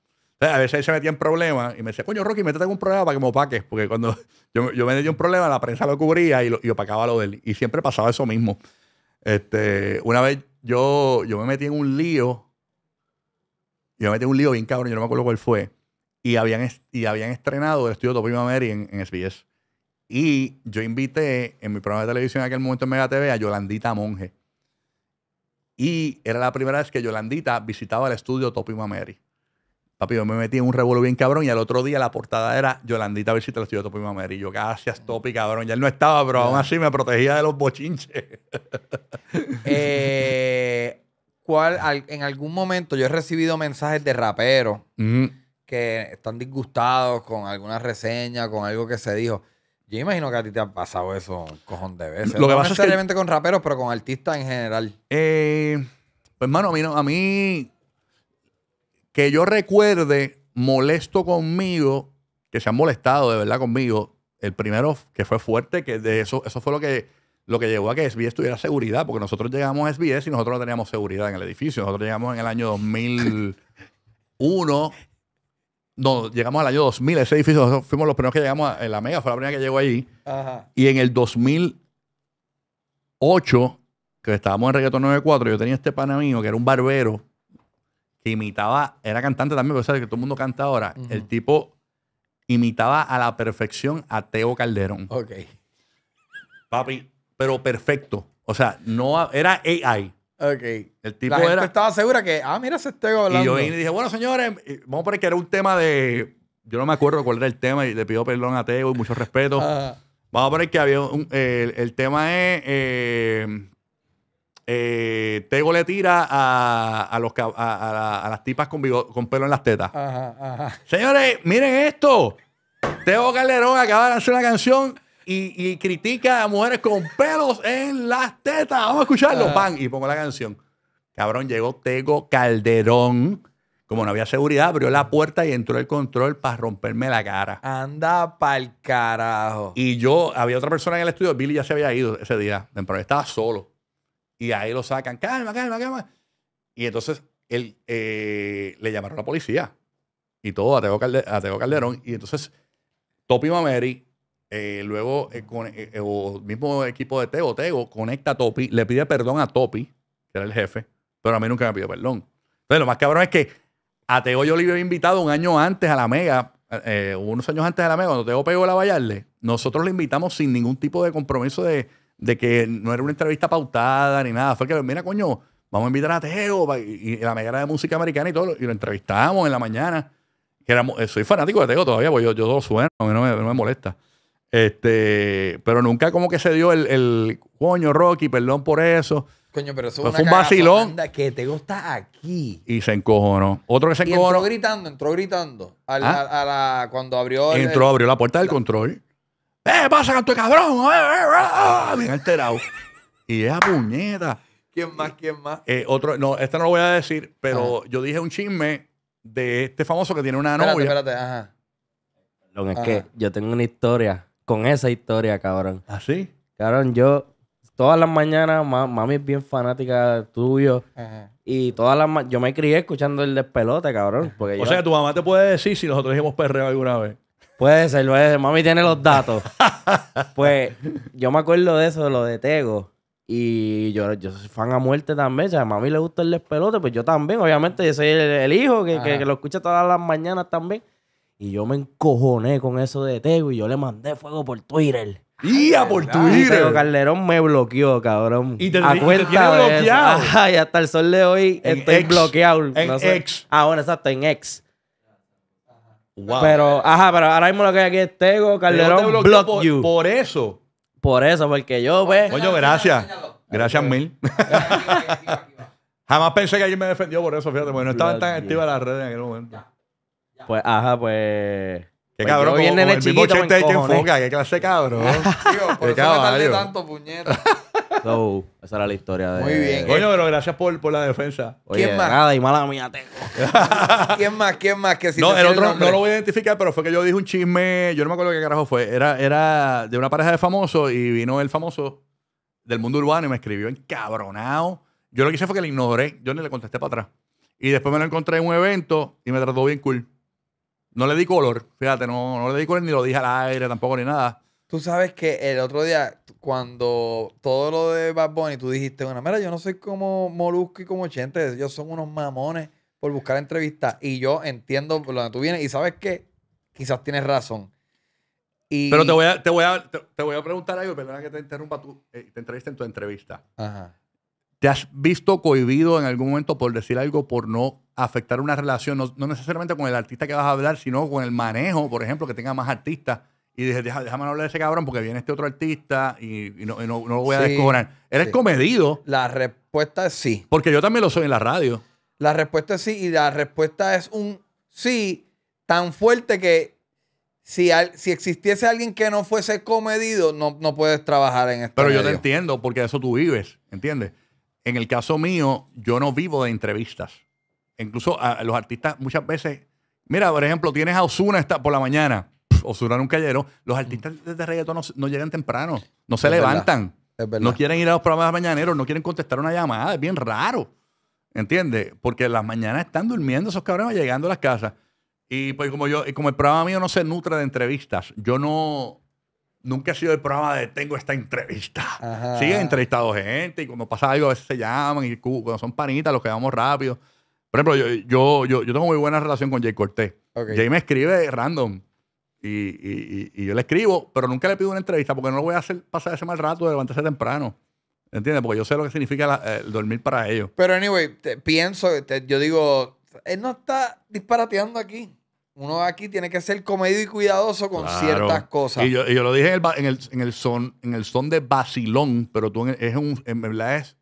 a veces se metía en problemas y me decía, coño, Rocky, métete en un problema para que me opaques. Porque cuando yo, yo me metía un problema, la prensa lo cubría y, opacaba lo de él. Y siempre pasaba eso mismo. Este, una vez yo, yo me metí en un lío. Yo me metí en un lío bien cabrón, yo no me acuerdo cuál fue. Y habían, y habían estrenado el estudio Topi Mary en, SBS. Y yo invité en mi programa de televisión en aquel momento en Mega TV a Yolandita Monge. Y era la primera vez que Yolandita visitaba el estudio Topi Mameri. Papi, yo me metí en un revuelo bien cabrón y al otro día la portada era Yolandita visita top y Topi y Yo, gracias Topi, cabrón. Ya él no estaba, pero aún así me protegía de los bochinches. (laughs) Eh, ¿cuál, en algún momento yo he recibido mensajes de raperos que están disgustados con alguna reseña, con algo que se dijo. Yo imagino que a ti te ha pasado eso un cojón de veces. Lo que pasa necesariamente con raperos, pero con artistas en general. Eh, pues, mano, a mí, a mí que yo recuerde molesto conmigo, que se han molestado de verdad conmigo. El primero que fue fuerte, que de eso, eso fue lo que, lo que llevó a que SBS tuviera seguridad, porque nosotros llegamos a SBS y nosotros teníamos seguridad en el edificio. Nosotros llegamos en el año 2001. No, llegamos al año 2000, ese edificio, fuimos los primeros que llegamos a en la Mega, fue la primera que llegó ahí Y en el 2008, que estábamos en Reggaeton 94, yo tenía este pana mío que era un barbero imitaba, era cantante también, pero sabes que todo el mundo canta ahora. El tipo imitaba a la perfección a Teo Calderón. Ok. Papi, pero perfecto. O sea, no era AI. Ok. El tipo estaba segura que, ah, mira, se Teo hablando. Y yo y dije, bueno, señores, vamos a poner que era un tema de. Yo no me acuerdo cuál era el tema y le pido perdón a Teo y mucho respeto. Vamos a poner que había un. el, tema es. Eh, eh, Tego le tira a, los, a, las tipas con, con pelo en las tetas. Señores, miren esto. Tego Calderón acaba de lanzar una canción y, critica a mujeres con pelos en las tetas. Vamos a escucharlo, Y pongo la canción. Cabrón, llegó Tego Calderón. Como no había seguridad, abrió la puerta y entró el control para romperme la cara. Anda pa'l carajo. Y yo, había otra persona en el estudio, Billy ya se había ido ese día, temprano, estaba solo. Y ahí lo sacan, calma, calma, calma. Y entonces él, eh, le llamaron a la policía y todo a Teo, Calderón. Y entonces Topi Mameri, eh, luego el eh, mismo equipo de Teo, Teo conecta a Topi, le pide perdón a Topi, que era el jefe, pero a mí nunca me pidió perdón. Entonces lo más cabrón es que a Teo yo le había invitado un año antes a la Mega, unos años antes a la Mega, cuando Teo pegó la Vallarle, nosotros le invitamos sin ningún tipo de compromiso de de que no era una entrevista pautada ni nada. Fue que, mira, coño, vamos a invitar a Teo y, la mediana de música americana y todo. Y lo entrevistamos en la mañana. Eh, soy fanático de Teo todavía, porque yo, yo todo sueno, a mí no me, molesta. Este, pero nunca como que se dio el, coño, Rocky, perdón por eso. Coño, pero eso pues fue un vacilón. Que te está aquí. Y se encojonó. Otro que se encojonó. entró gritando, entró gritando. ¿Ah? cuando abrió. entró, abrió la puerta del control. ¡Eh, pasa, con tu cabrón! Eh, eh, eh, bien (laughs) alterado. Y esa puñeta. ¿Quién más? ¿Quién más? Eh, otro, no, este no lo voy a decir, pero yo dije un chisme de este famoso que tiene una Espérate, novia. espérate, ajá. es que yo tengo una historia con esa historia, cabrón. ¿Ah, sí? Cabrón, yo todas las mañanas, mami es bien fanática tuyo. Y todas las ma- yo me crié escuchando el despelote, cabrón. Porque o sea, tu mamá te puede decir si nosotros dijimos perreo alguna vez. Puede ser, Mami tiene los datos. (laughs) pues yo me acuerdo de eso, de lo de Tego. Y yo, yo soy fan a muerte también. O sea, a mami le gusta el despelote, pues yo también. Obviamente, yo soy el, hijo que, lo escucha todas las mañanas también. Y yo me encojoné con eso de Tego y yo le mandé fuego por Twitter. a por Twitter! Pero Calderón me bloqueó, cabrón. Y te, a bloqueado. y hasta el sol de hoy estoy bloqueado. En no ex. Ah, exacto, en ex. Pero, ajá, pero ahora mismo lo que hay aquí es Tego, Calderón, block por, you. por eso. Por eso, porque yo, pues. Oye, gracias. Gracias mil. (laughs) Jamás pensé que alguien me defendió por eso, fíjate, porque no estaban tan activas las redes en aquel momento. Pues, ajá, pues. Qué pues, cabrón, como, el mismo chiste que enfoca, qué clase cabrón. Tío, por qué eso me tardé tanto, puñeta. (laughs) esa era la historia de. Muy bien. Coño, pero gracias por, la defensa. Oye, ¿Quién más? Nada, y mala mía tengo. (laughs) ¿Quién más? ¿Quién más? no, otro no lo voy a identificar, pero fue que yo dije un chisme. Yo no me acuerdo qué carajo fue. Era, era de una pareja de famosos y vino el famoso del mundo urbano y me escribió encabronado. Yo lo que hice fue que le ignoré. Yo ni le contesté para atrás. Y después me lo encontré en un evento y me trató bien cool. No le di color, fíjate, no le di color ni lo dije al aire tampoco ni nada. Tú sabes que el otro día, cuando todo lo de Bad Bunny, tú dijiste, bueno, mira, yo no soy como Molusco y como Chente, yo son unos mamones por buscar entrevistas. Y yo entiendo por donde tú vienes y sabes que quizás tienes razón. Y... Pero te voy, a, te, voy a, preguntar algo, perdona que te interrumpa, tú, eh, te entrevista en tu entrevista. ¿Te has visto cohibido en algún momento por decir algo por no afectar una relación, no necesariamente con el artista que vas a hablar, sino con el manejo, por ejemplo, que tenga más artistas? Y dije, Deja, déjame hablar de ese cabrón porque viene este otro artista y, no, lo voy a sí, Eres comedido. La respuesta es sí. Porque yo también lo soy en la radio. La respuesta es sí y la respuesta es un sí tan fuerte que si, si existiese alguien que no fuese comedido, no, no puedes trabajar en esto. Pero yo te entiendo porque eso tú vives, ¿entiendes? En el caso mío, yo no vivo de entrevistas. Incluso los artistas muchas veces... Mira, por ejemplo, tienes a Osuna por la mañana suran un callero, los artistas de reggaetón no, llegan temprano, no se levantan, no quieren ir a los programas mañaneros, no quieren contestar una llamada, es bien raro. ¿Entiendes? Porque las mañanas están durmiendo esos cabrones llegando a las casas. Y pues como yo, y como el programa mío no se nutre de entrevistas, yo no, nunca he sido el programa de tengo esta entrevista. Sigue Sí, entrevistado gente y cuando pasa algo a veces se llaman y cuando son panitas los quedamos rápido. Por ejemplo, yo, yo, yo, tengo muy buena relación con Jay Cortés. Jay me escribe random. Y, y, y, yo le escribo, pero nunca le pido una entrevista porque no lo voy a hacer pasar ese mal rato de levantarse temprano. ¿Entiendes? Porque yo sé lo que significa el dormir para ellos. Pero, anyway, te, pienso, yo digo, él no está disparateando aquí. Uno aquí tiene que ser comedido y cuidadoso con ciertas cosas. Y yo, lo dije en el, son, en el son de vacilón, pero tú es un, en verdad es.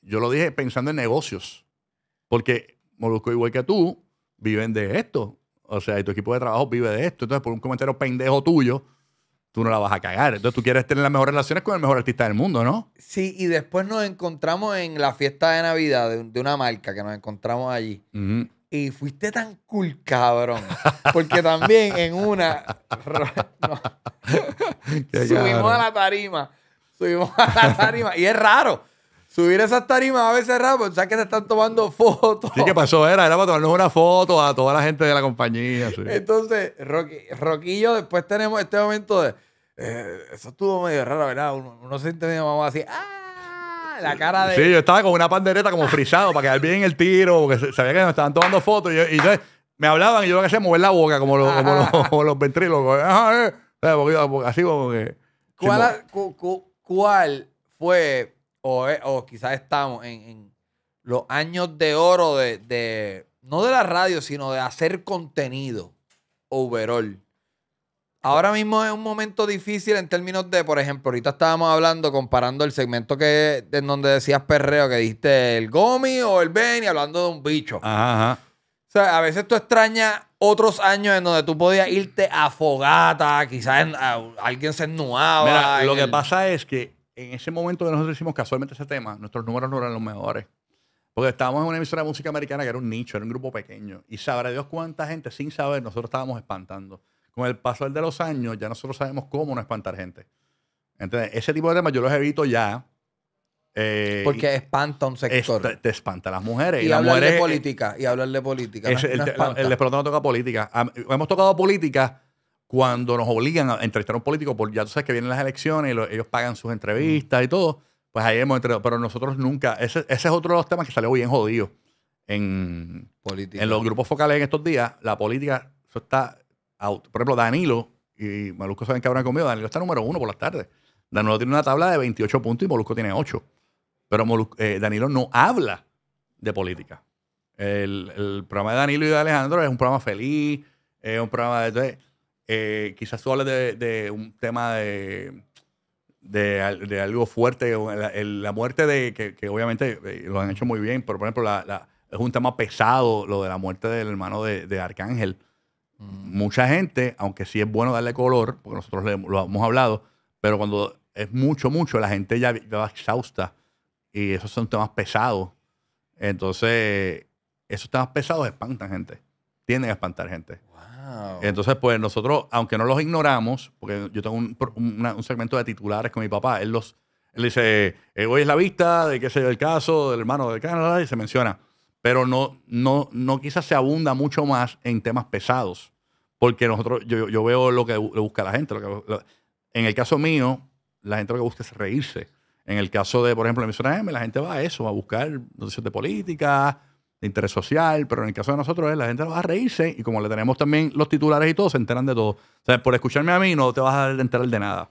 Yo lo dije pensando en negocios. Porque Molusco, igual que tú, viven de esto. O sea, y tu equipo de trabajo vive de esto. Entonces, por un comentario pendejo tuyo, tú no la vas a cagar. Entonces, tú quieres tener las mejores relaciones con el mejor artista del mundo, ¿no? Sí, y después nos encontramos en la fiesta de Navidad de, una marca que nos encontramos allí. Y fuiste tan cool, cabrón. Porque también en una. (laughs) (laughs) subimos a la tarima. Subimos a la tarima. Y es raro subir esas tarimas a veces raro, o sea que se están tomando (laughs) fotos. Sí, ¿qué pasó? Era, era para tomarnos una foto a toda la gente de la compañía. Entonces, Rocky, Roquillo, después tenemos este momento de. Eh, eso estuvo medio raro, ¿verdad? Uno, se siente medio mamá así. ¡Ah! la cara de. Sí, yo estaba con una pandereta como frisado para quedar bien el tiro, porque sabía que nos estaban tomando fotos. Y, entonces me hablaban y yo lo que hacía mover la boca, como, (laughs) los ventrílocos. Eh. Así como que. ¿Cuál, ¿Cuál fue o, quizás estamos en, los años de oro de, no de la radio, sino de hacer contenido overall. Ahora mismo es un momento difícil en términos de, por ejemplo, ahorita estábamos hablando, comparando el segmento que en donde decías perreo, que dijiste el Gomi o el Benny, hablando de un bicho. Ajá, O sea, a veces tú extrañas otros años en donde tú podías irte a fogata, quizás alguien se ennuaba. Mira, lo que pasa es que en ese momento que nosotros hicimos casualmente ese tema, nuestros números no eran los mejores. Porque estábamos en una emisora de música americana que era un nicho, era un grupo pequeño. Y sabrá Dios cuánta gente, sin saber, nosotros estábamos espantando. Con el paso de los años, ya nosotros sabemos cómo no espantar gente. Entonces, ese tipo de temas yo los evito ya. Eh, Porque espanta un sector. te, espanta las mujeres. Y, hablar de eh, política. Y hablar de política. el, no no toca política. Hemos tocado política cuando nos obligan a entrevistar a un político, porque ya tú sabes que vienen las elecciones y ellos pagan sus entrevistas y todo, pues ahí hemos entregado. Pero nosotros nunca, ese, es otro de los temas que salió bien jodido en, política. en los grupos focales en estos días. La política, eso está out. Por ejemplo, Danilo y Molusco saben que habrán comido. Danilo está número uno por las tardes. Danilo tiene una tabla de 28 puntos y Molusco tiene 8. Pero eh, Danilo no habla de política. El, el, programa de Danilo y de Alejandro es un programa feliz, es un programa de eh, quizás tú hables de, un tema de, de, algo fuerte, la, muerte de, que, obviamente eh, lo han hecho muy bien, pero por ejemplo, es un tema pesado lo de la muerte del hermano de, Arcángel. Mm. Mucha gente, aunque sí es bueno darle color, porque nosotros lo hemos hablado, pero cuando es mucho, mucho, la gente ya, ya va exhausta y esos son temas pesados. Entonces, esos temas pesados espantan gente, tienden a espantar gente. Entonces, pues nosotros, aunque no los ignoramos, porque yo tengo un, segmento de titulares con mi papá, él los él dice, eh, hoy es la vista de qué sé el caso del hermano de Canadá y se menciona. Pero no, no, no quizás se abunda mucho más en temas pesados, porque nosotros, yo, veo lo que busca la gente. en el caso mío, la gente lo que busca es reírse. En el caso de, por ejemplo, la la gente va a eso, a buscar noticias de política, interés social, pero en el caso de nosotros la gente va a reírse y como le tenemos también los titulares y todo, se enteran de todo. O sea, por escucharme a mí no te vas a enterar de nada.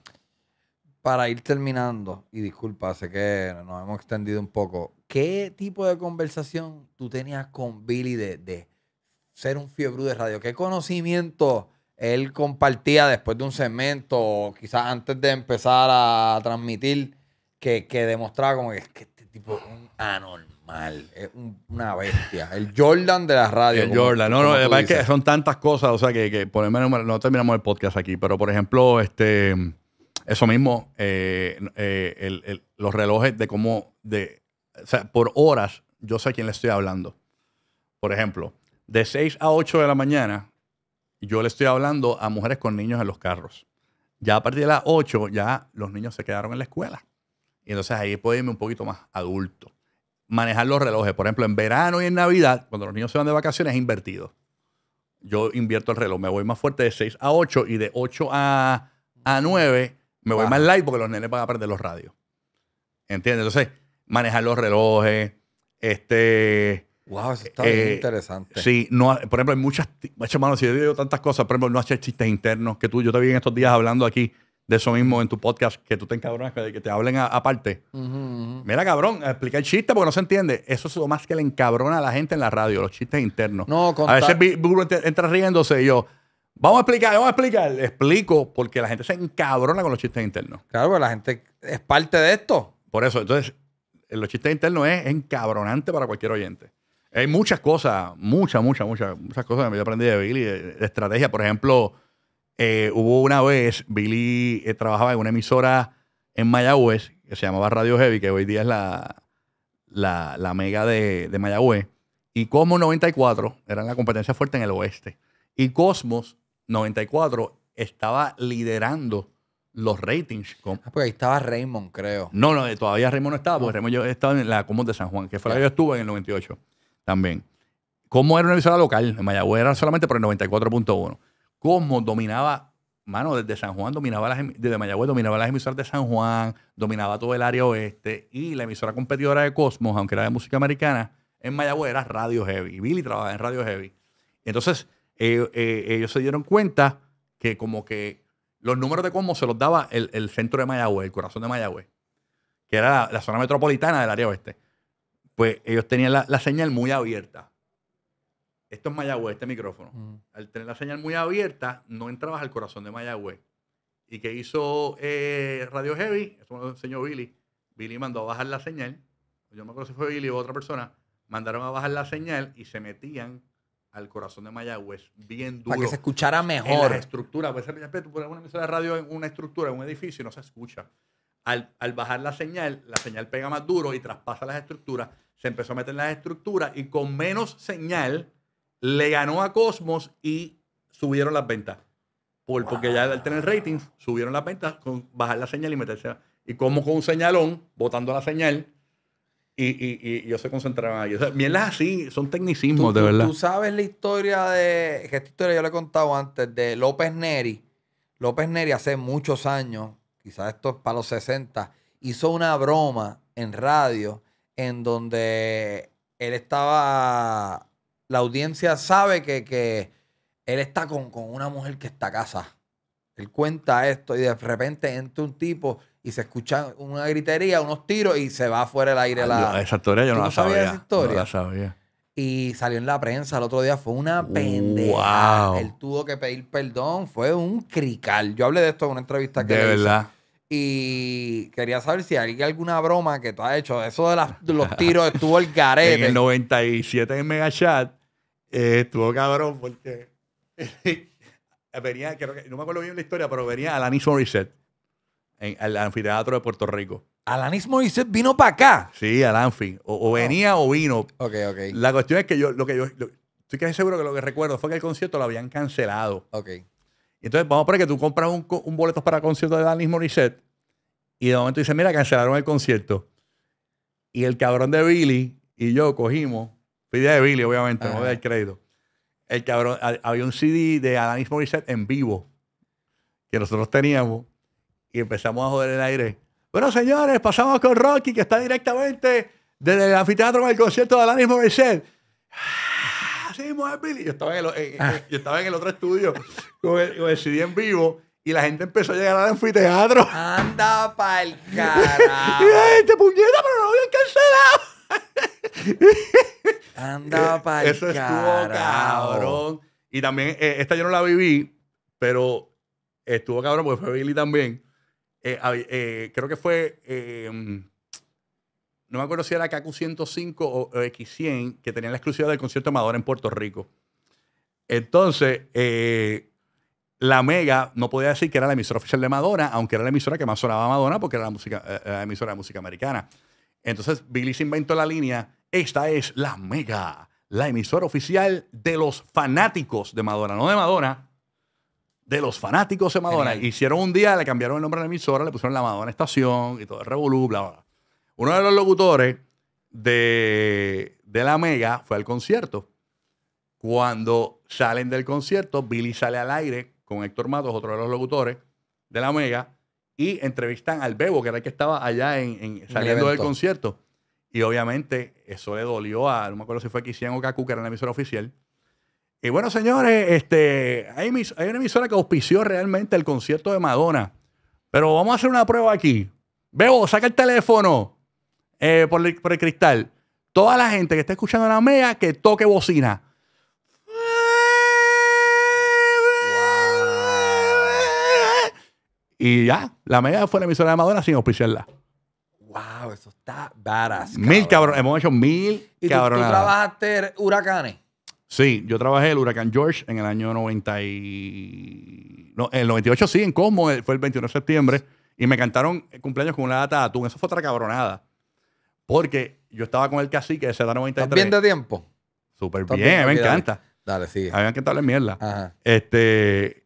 Para ir terminando, y disculpa, sé que nos hemos extendido un poco, ¿qué tipo de conversación tú tenías con Billy de, de ser un fiebre de radio? ¿Qué conocimiento él compartía después de un segmento o quizás antes de empezar a transmitir que, demostraba como que, que este tipo es un anormal? mal. Es una bestia. El Jordan de la radio. El Jordan, no, no, es que son tantas cosas, o sea, que, por el menos no terminamos el podcast aquí, pero por ejemplo, este, eso mismo, eh, eh, los relojes de cómo, de, o sea, por horas, yo sé a quién le estoy hablando. Por ejemplo, de 6 a 8 de la mañana, yo le estoy hablando a mujeres con niños en los carros. Ya a partir de las 8, ya los niños se quedaron en la escuela. Y entonces ahí puedo irme un poquito más adulto manejar los relojes. Por ejemplo, en verano y en Navidad, cuando los niños se van de vacaciones, es invertido. Yo invierto el reloj, me voy más fuerte de 6 a 8 y de 8 a, 9 me voy más light porque los nenes van a perder los radios. ¿Entiendes? Entonces, manejar los relojes, este... Wow, eso está bien eh, interesante. Sí, no, por ejemplo, hay muchas, muchas manos, si yo digo tantas cosas, por ejemplo, no haces chistes internos, que tú, yo te vi en estos días hablando aquí de eso mismo en tu podcast, que tú te encabronas, que te hablen aparte. Mira, cabrón, explica el chiste porque no se entiende. Eso es lo más que le encabrona a la gente en la radio, los chistes internos. No, A veces Burro entra riéndose y yo, vamos a explicar, vamos a explicar. explico porque la gente se encabrona con los chistes internos. Claro, porque la gente es parte de esto. Por eso, entonces, eh, los chistes internos es encabronante para cualquier oyente. Hay muchas cosas, muchas, muchas, muchas, muchas cosas que yo aprendí de Billy, de estrategia, por ejemplo eh, hubo una vez, Billy eh, trabajaba en una emisora en Mayagüez que se llamaba Radio Heavy, que hoy día es la, la, mega de, de, Mayagüez. Y como 94 Era la competencia fuerte en el oeste. Y Cosmos 94 estaba liderando los ratings. Ah, porque ahí estaba Raymond, creo. No, no, eh, todavía Raymond no estaba, porque ah. Raymond yo estaba en la Cosmos de San Juan, que fue la que yo estuve en el 98 también. Cosmos era una emisora local, en Mayagüez era solamente por el 94.1. Cosmo dominaba, mano, desde San Juan dominaba las, desde Mayagüez dominaba las emisoras de San Juan, dominaba todo el área oeste y la emisora competidora de Cosmos, aunque era de música americana, en Mayagüez era Radio Heavy. Y Billy trabajaba en Radio Heavy. Entonces, eh, eh, ellos se dieron cuenta que como que los números de Cosmos se los daba el, centro de Mayagüez, el corazón de Mayagüez, que era la, zona metropolitana del área oeste. Pues ellos tenían la señal muy abierta. Esto es Mayagüez, este micrófono. Al tener la señal muy abierta, no entraba al corazón de Mayagüez. Y que hizo eh, Radio Heavy, eso me lo enseñó Billy. Billy mandó a bajar la señal. Yo no me acuerdo si fue Billy o otra persona. Mandaron a bajar la señal y se metían al corazón de Mayagüez, bien duro. Para que se escuchara mejor. En estructura, puede tú una emisora de radio en una estructura, en un edificio no se escucha. Al, al, bajar la señal, la señal pega más duro y traspasa las estructuras. Se empezó a meter en las estructuras y con menos señal le ganó a Cosmos y subieron las ventas. Por, Porque ya al tener ratings, subieron las ventas, con bajar la señal y meterse. Y como con un señalón, botando la señal, y, yo se concentraba ahí. O sea, así, son tecnicismos, de verdad. Tú sabes la historia de. esta historia yo le he contado antes, de López Neri. López Neri hace muchos años, quizás esto es para los 60, hizo una broma en radio en donde él estaba la audiencia sabe que, él está con, una mujer que está a casa. Él cuenta esto y de repente entra un tipo y se escucha una gritería, unos tiros y se va fuera el aire. la... Esa historia yo no la sabía. Y salió en la prensa el otro día. Fue una pendeja. Él tuvo que pedir perdón. Fue un crical. Yo hablé de esto en una entrevista que De verdad. Y quería saber si hay alguna broma que tú has hecho. Eso de, (laughs) los tiros estuvo el carete. en el 97 en Mega Chat eh, estuvo cabrón porque (laughs) venía, no me acuerdo bien la historia, pero venía Alanis Morissette en, el anfiteatro de Puerto Rico. Alanis Morissette vino para acá. Sí, al O, venía o vino. Ok, ok. La cuestión es que yo, lo que yo, estoy casi seguro que lo que recuerdo fue que el concierto lo habían cancelado. Ok. Entonces, vamos a poner que tú compras un, boleto para concierto de Alanis Morissette y de momento dice, mira, cancelaron el concierto. Y el cabrón de Billy y yo cogimos, pide de Billy, obviamente, no voy a crédito. El cabrón, había un CD de Alanis Morissette en vivo que nosotros teníamos y empezamos a joder el aire. Bueno, señores, pasamos con Rocky, que está directamente desde el anfiteatro el concierto de Alanis Morissette hacemos a Billy. Eh, eh, ah. Yo estaba en el, otro estudio con el, CD en vivo y la gente empezó a llegar al anfiteatro. Anda pa'l (laughs) carajo. y la gente, puñeta, pero no habían cancelado. Anda eh, pa'l Eso estuvo cabrón. Y también, esta yo no la viví, pero estuvo cabrón porque fue Billy también. creo que fue no me acuerdo si era KQ105 o, X100, que tenían la exclusiva del concierto de Madonna en Puerto Rico. Entonces, eh, la Mega no podía decir que era la emisora oficial de Madonna, aunque era la emisora que más sonaba Madonna porque era la, eh, emisora de música americana. Entonces, Billy se inventó la línea, esta es la Mega, la emisora oficial de los fanáticos de Madonna, no de Madonna, de los fanáticos de Madonna. Hicieron un día, le cambiaron el nombre a la emisora, le pusieron la Madonna Estación y todo el bla, bla. Uno de los locutores de, la Mega fue al concierto. Cuando salen del concierto, Billy sale al aire con Héctor Matos, otro de los locutores de la Mega, y entrevistan al Bebo, que era el que estaba allá en, saliendo del concierto. Y obviamente eso le dolió a, no me acuerdo si fue Kisian o Kaku, que era la emisora oficial. Y bueno, señores, este, hay, hay, una emisora que auspició realmente el concierto de Madonna. Pero vamos a hacer una prueba aquí. Bebo, saca el teléfono. Eh, por, el, cristal. Toda la gente que está escuchando la mea que toque bocina. Y ya, la mea fue la emisora de Madonna sin auspiciarla. Wow, eso está badass. Mil cabrones hemos hecho mil ¿Y ¿Tú, trabajaste huracanes? Sí, yo trabajé el huracán George en el año 90 y... No, el 98 sí, en Cosmo, fue el 21 de septiembre. Y me cantaron el cumpleaños con una data de atún. Eso fue otra cabronada. Porque yo estaba con el cacique de Z93. ¿Estás bien de tiempo? Súper bien, me encanta. Dale, sigue. Habían que me mierda. Este,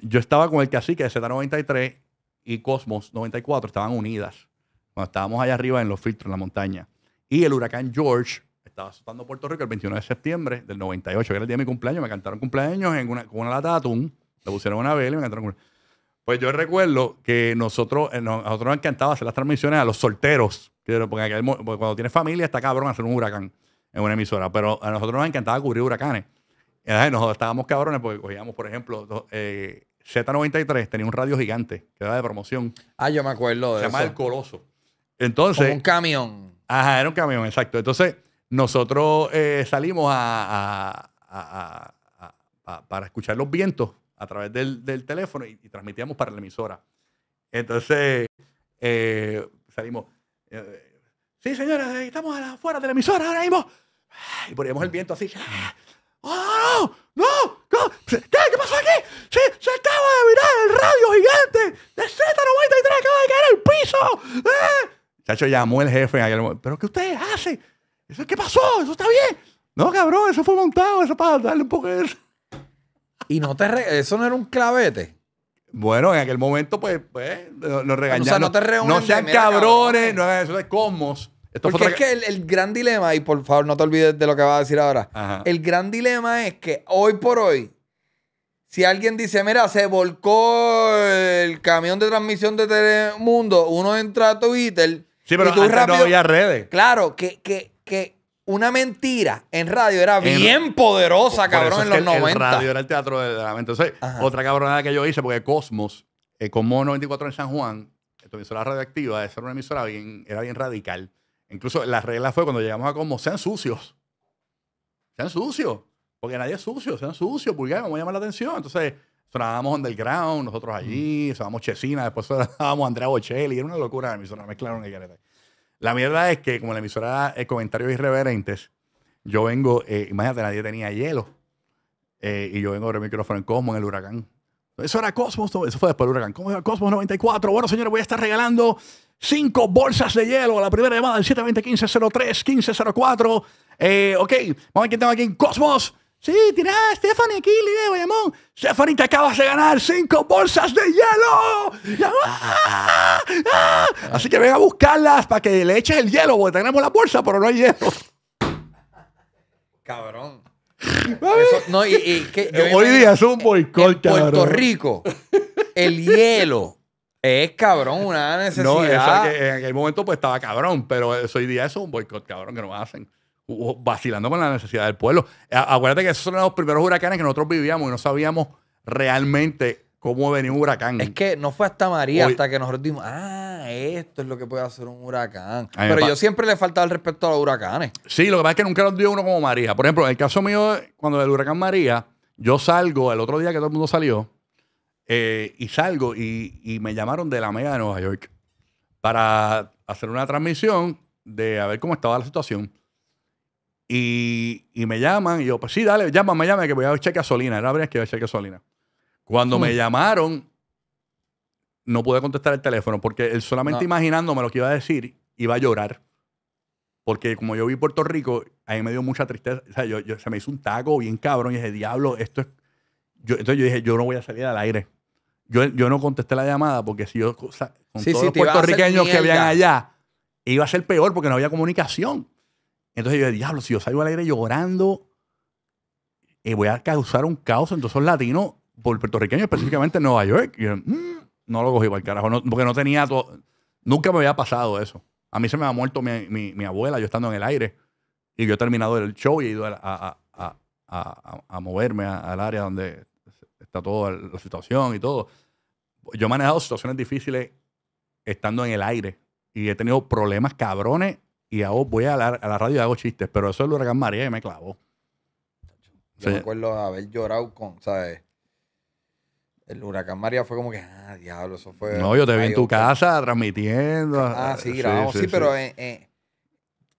yo estaba con el cacique de Z93 y Cosmos 94, estaban unidas. Cuando estábamos allá arriba en los filtros, en la montaña. Y el huracán George estaba azotando Puerto Rico el 21 de septiembre del 98, que era el día de mi cumpleaños. Me cantaron cumpleaños en una, con una lata de atún. Le pusieron una vela y me cantaron cumpleaños. Pues yo recuerdo que nosotros, eh, nosotros nos encantaba hacer las transmisiones a los solteros. Porque, pues, cuando tienes familia está cabrón hacer un huracán en una emisora. Pero a nosotros nos encantaba cubrir huracanes. Y nosotros estábamos cabrones porque cogíamos, por ejemplo, eh, Z93 tenía un radio gigante que era de promoción. Ah, yo me acuerdo de Se llamaba El Coloso. Entonces. un camión. Ajá, era un camión, exacto. Entonces, nosotros eh, salimos a, para escuchar los vientos a través del, del teléfono y, transmitíamos para la emisora. Entonces, eh, salimos. Eh, sí, señora, estamos afuera de la emisora ahora mismo. Y poníamos el viento así. ¡Oh, no! ¡No! no! qué ¿Qué pasó aquí? Se, se acaba de mirar el radio gigante de Z93 acaba de caer el piso. Eh. Chacho llamó el jefe ¿Pero qué ustedes hacen? ¿Qué pasó? ¿Eso está bien? No, cabrón, eso fue montado. Eso para darle un poco de... Y no te eso no era un clavete. Bueno, en aquel momento, pues, pues nos regañaron. O sea, no te No sean cabrones, no eso de cosmos. Porque es que el, gran dilema, y por favor no te olvides de lo que vas a decir ahora, el gran dilema es que hoy por hoy, si alguien dice, mira, se volcó el camión de transmisión de Telemundo, uno entra a Twitter. Sí, pero tú antes no había redes. Claro, que, que, que una mentira en radio era bien poderosa, cabrón, en los 90. en radio era el teatro de la mente. Entonces, otra cabronada que yo hice, porque Cosmos, como eh, Cosmos 94 en San Juan, esta emisora radioactiva, esa era una emisora bien, era bien radical. Incluso la regla fue cuando llegamos a Cosmos, sean sucios. Sean sucios. Porque nadie es sucio, sean sucios, porque vamos a llamar la atención. Entonces, sonábamos Underground, nosotros allí, mm. sonábamos Chesina, después sonábamos Andrea Bocelli, era una locura la emisora, mezclaron el careta. La mierda es que, como la emisora de eh, comentarios irreverentes, yo vengo, eh, imagínate, nadie tenía hielo. Eh, y yo vengo a el micrófono en Cosmo, en el huracán. Eso era Cosmos, eso fue después del huracán. ¿Cómo era Cosmos 94? Bueno, señores, voy a estar regalando cinco bolsas de hielo. La primera llamada el 720-1503-1504. ok, vamos a ver quién tengo aquí en Cosmos. Sí, tirá, ah, Stephanie aquí, de Bayamón. Stephanie, te acabas de ganar cinco bolsas de hielo. Ah, ah, Así que ven a buscarlas para que le eches el hielo, porque tenemos la bolsa, pero no hay hielo. Cabrón. Hoy día es un boicot, cabrón. Puerto Rico, el hielo es cabrón, una necesidad. No, en aquel momento pues estaba cabrón, pero hoy día es un boicot, cabrón, que no hacen vacilando con la necesidad del pueblo. Acuérdate que esos son los primeros huracanes que nosotros vivíamos y no sabíamos realmente cómo venía un huracán. Es que no fue hasta María hasta que nosotros dijimos, ah, esto es lo que puede hacer un huracán. Pero yo siempre le faltaba el respeto a los huracanes. Sí, lo que pasa es que nunca los dio uno como María. Por ejemplo, en el caso mío, cuando el huracán María, yo salgo el otro día que todo el mundo salió, eh, y salgo y, y, me llamaron de la Mega de Nueva York para hacer una transmisión de a ver cómo estaba la situación. Y, me llaman, y yo, pues sí, dale, llámame, llámame, que voy a echar gasolina. Era la que a echar gasolina. Cuando me hmm. llamaron, no pude contestar el teléfono, porque él solamente imaginándome lo que iba a decir, iba a llorar. Porque como yo vi Puerto Rico, ahí me dio mucha tristeza. O sea, yo, se me hizo un taco bien cabrón, y dije, diablo, esto es. entonces yo dije, yo no voy a salir al aire. Yo, yo no contesté la llamada, porque si yo. con todos los puertorriqueños que habían allá, iba a ser peor, porque no había comunicación. Entonces yo, diablo, si yo salgo al aire llorando, y eh, voy a causar un caos todos los latinos, por puertorriqueños, específicamente en Nueva York. Mm, no lo cogí para el carajo, porque no tenía todo. Nunca me había pasado eso. A mí se me ha muerto mi, abuela, yo estando en el aire. Y yo he terminado el show y he ido a moverme al área donde está toda la situación y todo. Yo he manejado situaciones difíciles estando en el aire. Y he tenido problemas cabrones y hago, voy a la, a la radio y hago chistes, pero eso es el huracán María y me clavó. Yo me acuerdo haber llorado con, ¿sabes? El huracán María fue como que, ah, diablo, eso fue. No, yo te vi en tu casa transmitiendo. Ah, sí, grabamos. Sí, pero eh, eh,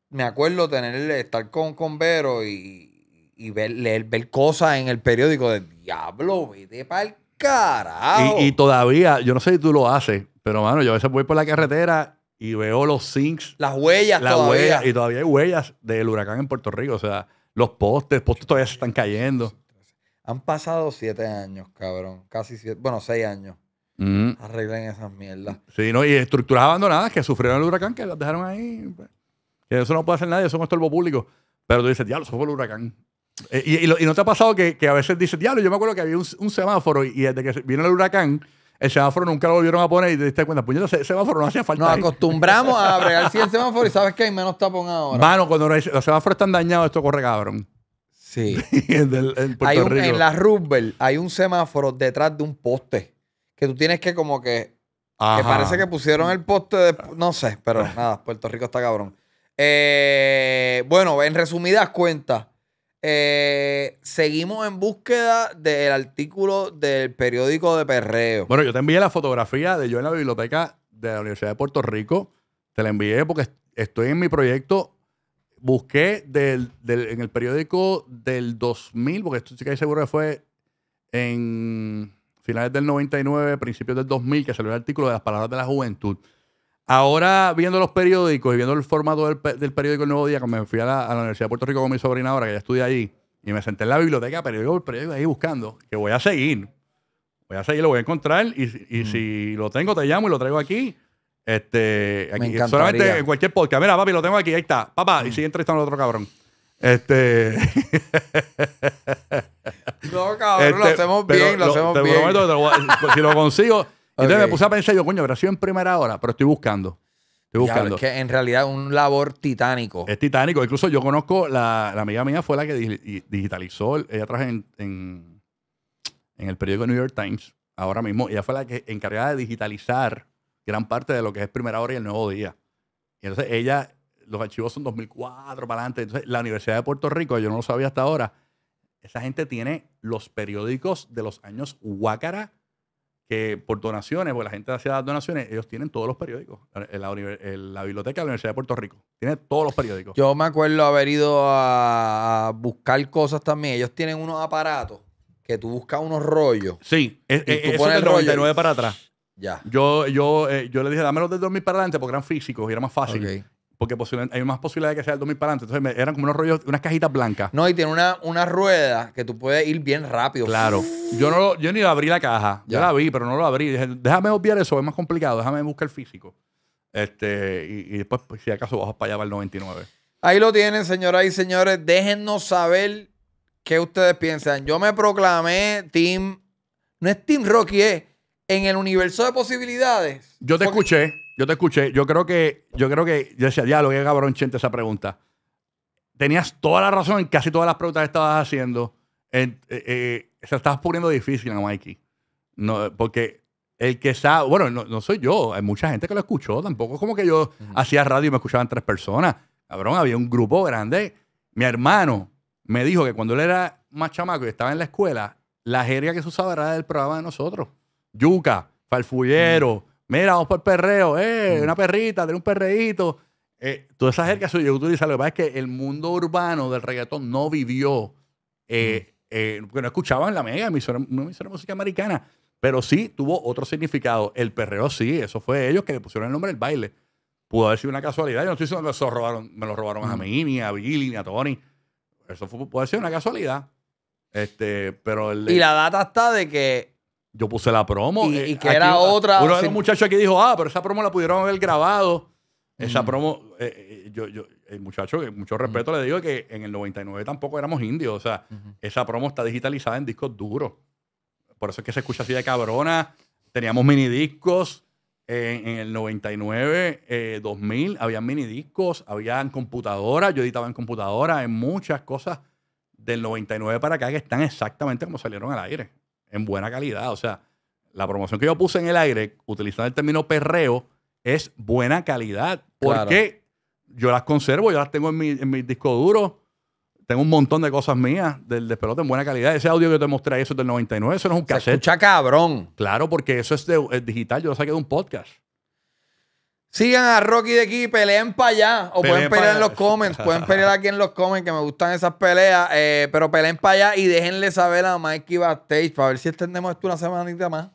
me acuerdo tener, estar con, con Vero y, ver, leer, ver cosas en el periódico de diablo, vete para el carajo. Y, y, todavía, yo no sé si tú lo haces, pero mano, yo a veces voy por la carretera y veo los sinks. Las huellas las Huellas, y todavía hay huellas del huracán en Puerto Rico. O sea, los postes, Los postes todavía se están cayendo. Han pasado siete años, cabrón. Casi siete, bueno, seis años. arreglan esas mierdas. Sí, no, y estructuras abandonadas que sufrieron el huracán, que las dejaron ahí. Pues, que eso no puede hacer nadie, eso es un estorbo público. Pero tú dices, diablo, eso fue el huracán. Eh, y, no te ha pasado que, a veces dices, diablo, yo me acuerdo que había un, semáforo y, desde que vino el huracán, el semáforo nunca lo volvieron a poner y te diste cuenta, puñeta, El semáforo no hacía falta. Nos acostumbramos a (laughs) bregar si el semáforo y sabes que hay menos tapón ahora. Mano, cuando los semáforos están dañados, esto corre cabrón. Sí. (laughs) en, Puerto Rico. en, la Rubel hay un semáforo detrás de un poste que tú tienes que como que... Que parece que pusieron el poste de... No sé, pero (laughs) nada, Puerto Rico está cabrón. Eh, bueno, en resumidas cuentas, eh, seguimos en búsqueda del artículo del periódico de Perreo. Bueno, yo te envié la fotografía de yo en la biblioteca de la Universidad de Puerto Rico. Te la envié porque estoy en mi proyecto. Busqué en el periódico del 2000, porque esto sí seguro que fue en finales del 99, principios del 2000, que salió el artículo de las palabras de la juventud. Ahora, viendo los periódicos y viendo el formato del, periódico El Nuevo Día, cuando me fui a la, Universidad de Puerto Rico con mi sobrina ahora, que ya estudia allí, y me senté en la biblioteca, yo por periódico, ahí buscando, que voy a seguir. Voy a seguir, lo voy a encontrar, y, si mm. lo tengo, te llamo y lo traigo aquí. Este, solamente en cualquier podcast. Mira, papi, lo tengo aquí, ahí está. Papá, y mm. sigue está el otro cabrón. Este. (laughs) no, cabrón, lo este, hacemos bien, lo, hacemos bien. si lo consigo. Entonces me puse a pensar, yo, coño, habrá sido en primera hora, pero estoy buscando. Estoy buscando. es que en realidad es un labor titánico. Es titánico. Incluso yo conozco, la, amiga mía fue la que digitalizó, ella trabaja en, el periódico New York Times, ahora mismo, ella fue la que encargada de digitalizar gran parte de lo que es primera hora y el nuevo día. Y entonces ella, los archivos son 2004 para adelante. Entonces la Universidad de Puerto Rico, yo no lo sabía hasta ahora, esa gente tiene los periódicos de los años Huácara que por donaciones, porque la gente hacía donaciones, ellos tienen todos los periódicos. la, biblioteca de la Universidad de Puerto Rico tiene todos los periódicos. Yo me acuerdo haber ido a buscar cosas también. Ellos tienen unos aparatos que tú buscas unos rollos. Sí, e, e, tú pones el 99 para atrás. Ya. Yo, yo, eh, yo le dije, dámelo de 2000 para adelante porque eran físicos y era más fácil. Okay porque hay más posibilidades de que sea el 2000 para adelante. Entonces eran como unos rollos, unas cajitas blancas. No, y tiene una, una rueda que tú puedes ir bien rápido. Claro. Yo no yo ni abrí la caja. Yo la vi, pero no lo abrí. déjame obviar eso, es más complicado, déjame buscar el físico. Este, y, después, pues, si acaso, bajo para allá para el 99. Ahí lo tienen, señoras y señores. Déjennos saber qué ustedes piensan. Yo me proclamé Team. No es Team Rocky, es en el universo de posibilidades. Yo te escuché. Yo te escuché. Yo creo que, yo creo que, yo decía, ya lo que cabrón chente esa pregunta. Tenías toda la razón en casi todas las preguntas que estabas haciendo. Eh, eh, se estabas poniendo difícil Mikey. No, porque el que sabe, bueno, no, soy yo, hay mucha gente que lo escuchó, tampoco es como que yo hacía radio y me escuchaban tres personas. Cabrón, había un grupo grande. Mi hermano me dijo que cuando él era más chamaco y estaba en la escuela, la jerga que se usaba era del programa de nosotros. Yuca, falfullero, Mira, vamos por el perreo, eh, mm. una perrita, tiene un perreíto. Eh, toda que jerga yo utilizo. Lo que pasa es que el mundo urbano del reggaetón no vivió, eh, mm. eh, porque no escuchaban la mega no me hicieron música americana, pero sí tuvo otro significado. El perreo sí, eso fue ellos que le pusieron el nombre del baile. Pudo haber sido una casualidad. Yo no estoy diciendo que robaron, me lo robaron a mm. mí, a Billy, ni a Tony. Eso puede ser una casualidad. Este, pero y la data está de que yo puse la promo. Y, eh, que era otra. Uno de los muchachos aquí dijo, ah, pero esa promo la pudieron haber grabado. Esa mm. promo, eh, eh, yo, yo, el muchacho, mucho mm. respeto, le digo que en el 99 tampoco éramos indios. O sea, esa promo está digitalizada en discos duros. Por eso es que se escucha así de cabrona. Teníamos minidiscos. en el 99, 2000, habían minidiscos, habían computadoras. Yo editaba en computadora, en muchas cosas del 99 para acá que están exactamente como salieron al aire en buena calidad. O sea, la promoción que yo puse en el aire, utilizando el término perreo, es buena calidad. Porque yo las conservo, yo las tengo en mi, disco duro. Tengo un montón de cosas mías del despelote en buena calidad. Ese audio que yo te mostré, eso es del 99, eso no es un cassette. cabrón. Claro, porque eso es digital, yo lo saqué de un podcast. Sigan a Rocky de aquí, peleen para allá. O pueden pelear en los comments. Pueden (laughs) pelear aquí en los comments, que me gustan esas peleas. Eh, pero peleen para allá y déjenle saber a Mikey Backstage para ver si extendemos esto una semanita más.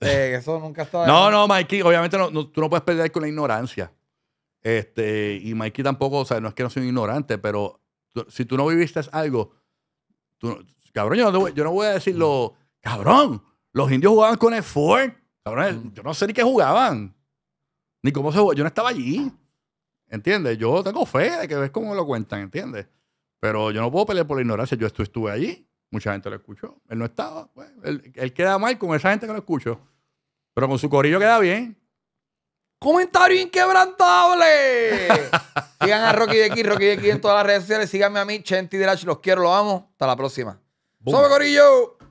Eh, (laughs) eso nunca está No, no, Mikey, obviamente tú no puedes pelear con la ignorancia. Este, y Mikey tampoco, o sea, no es que no sea un ignorante, pero si tú no viviste algo, cabrón, yo no, voy, a decirlo cabrón, los indios jugaban con el Ford, cabrón, mm. yo no sé ni qué jugaban. Ni cómo se Yo no estaba allí. ¿Entiendes? Yo tengo fe de que ves cómo lo cuentan, ¿entiendes? Pero yo no puedo pelear por la ignorancia. Yo estuve, estuve allí. Mucha gente lo escuchó. Él no estaba. Pues, él, queda mal con esa gente que lo escuchó. Pero con su corillo queda bien. Comentario inquebrantable. (laughs) Sigan a Rocky de aquí, Rocky de aquí en todas las redes sociales. Síganme a mí, Chenti Lach. Los quiero, los amo. Hasta la próxima. ¡Sobre corillo!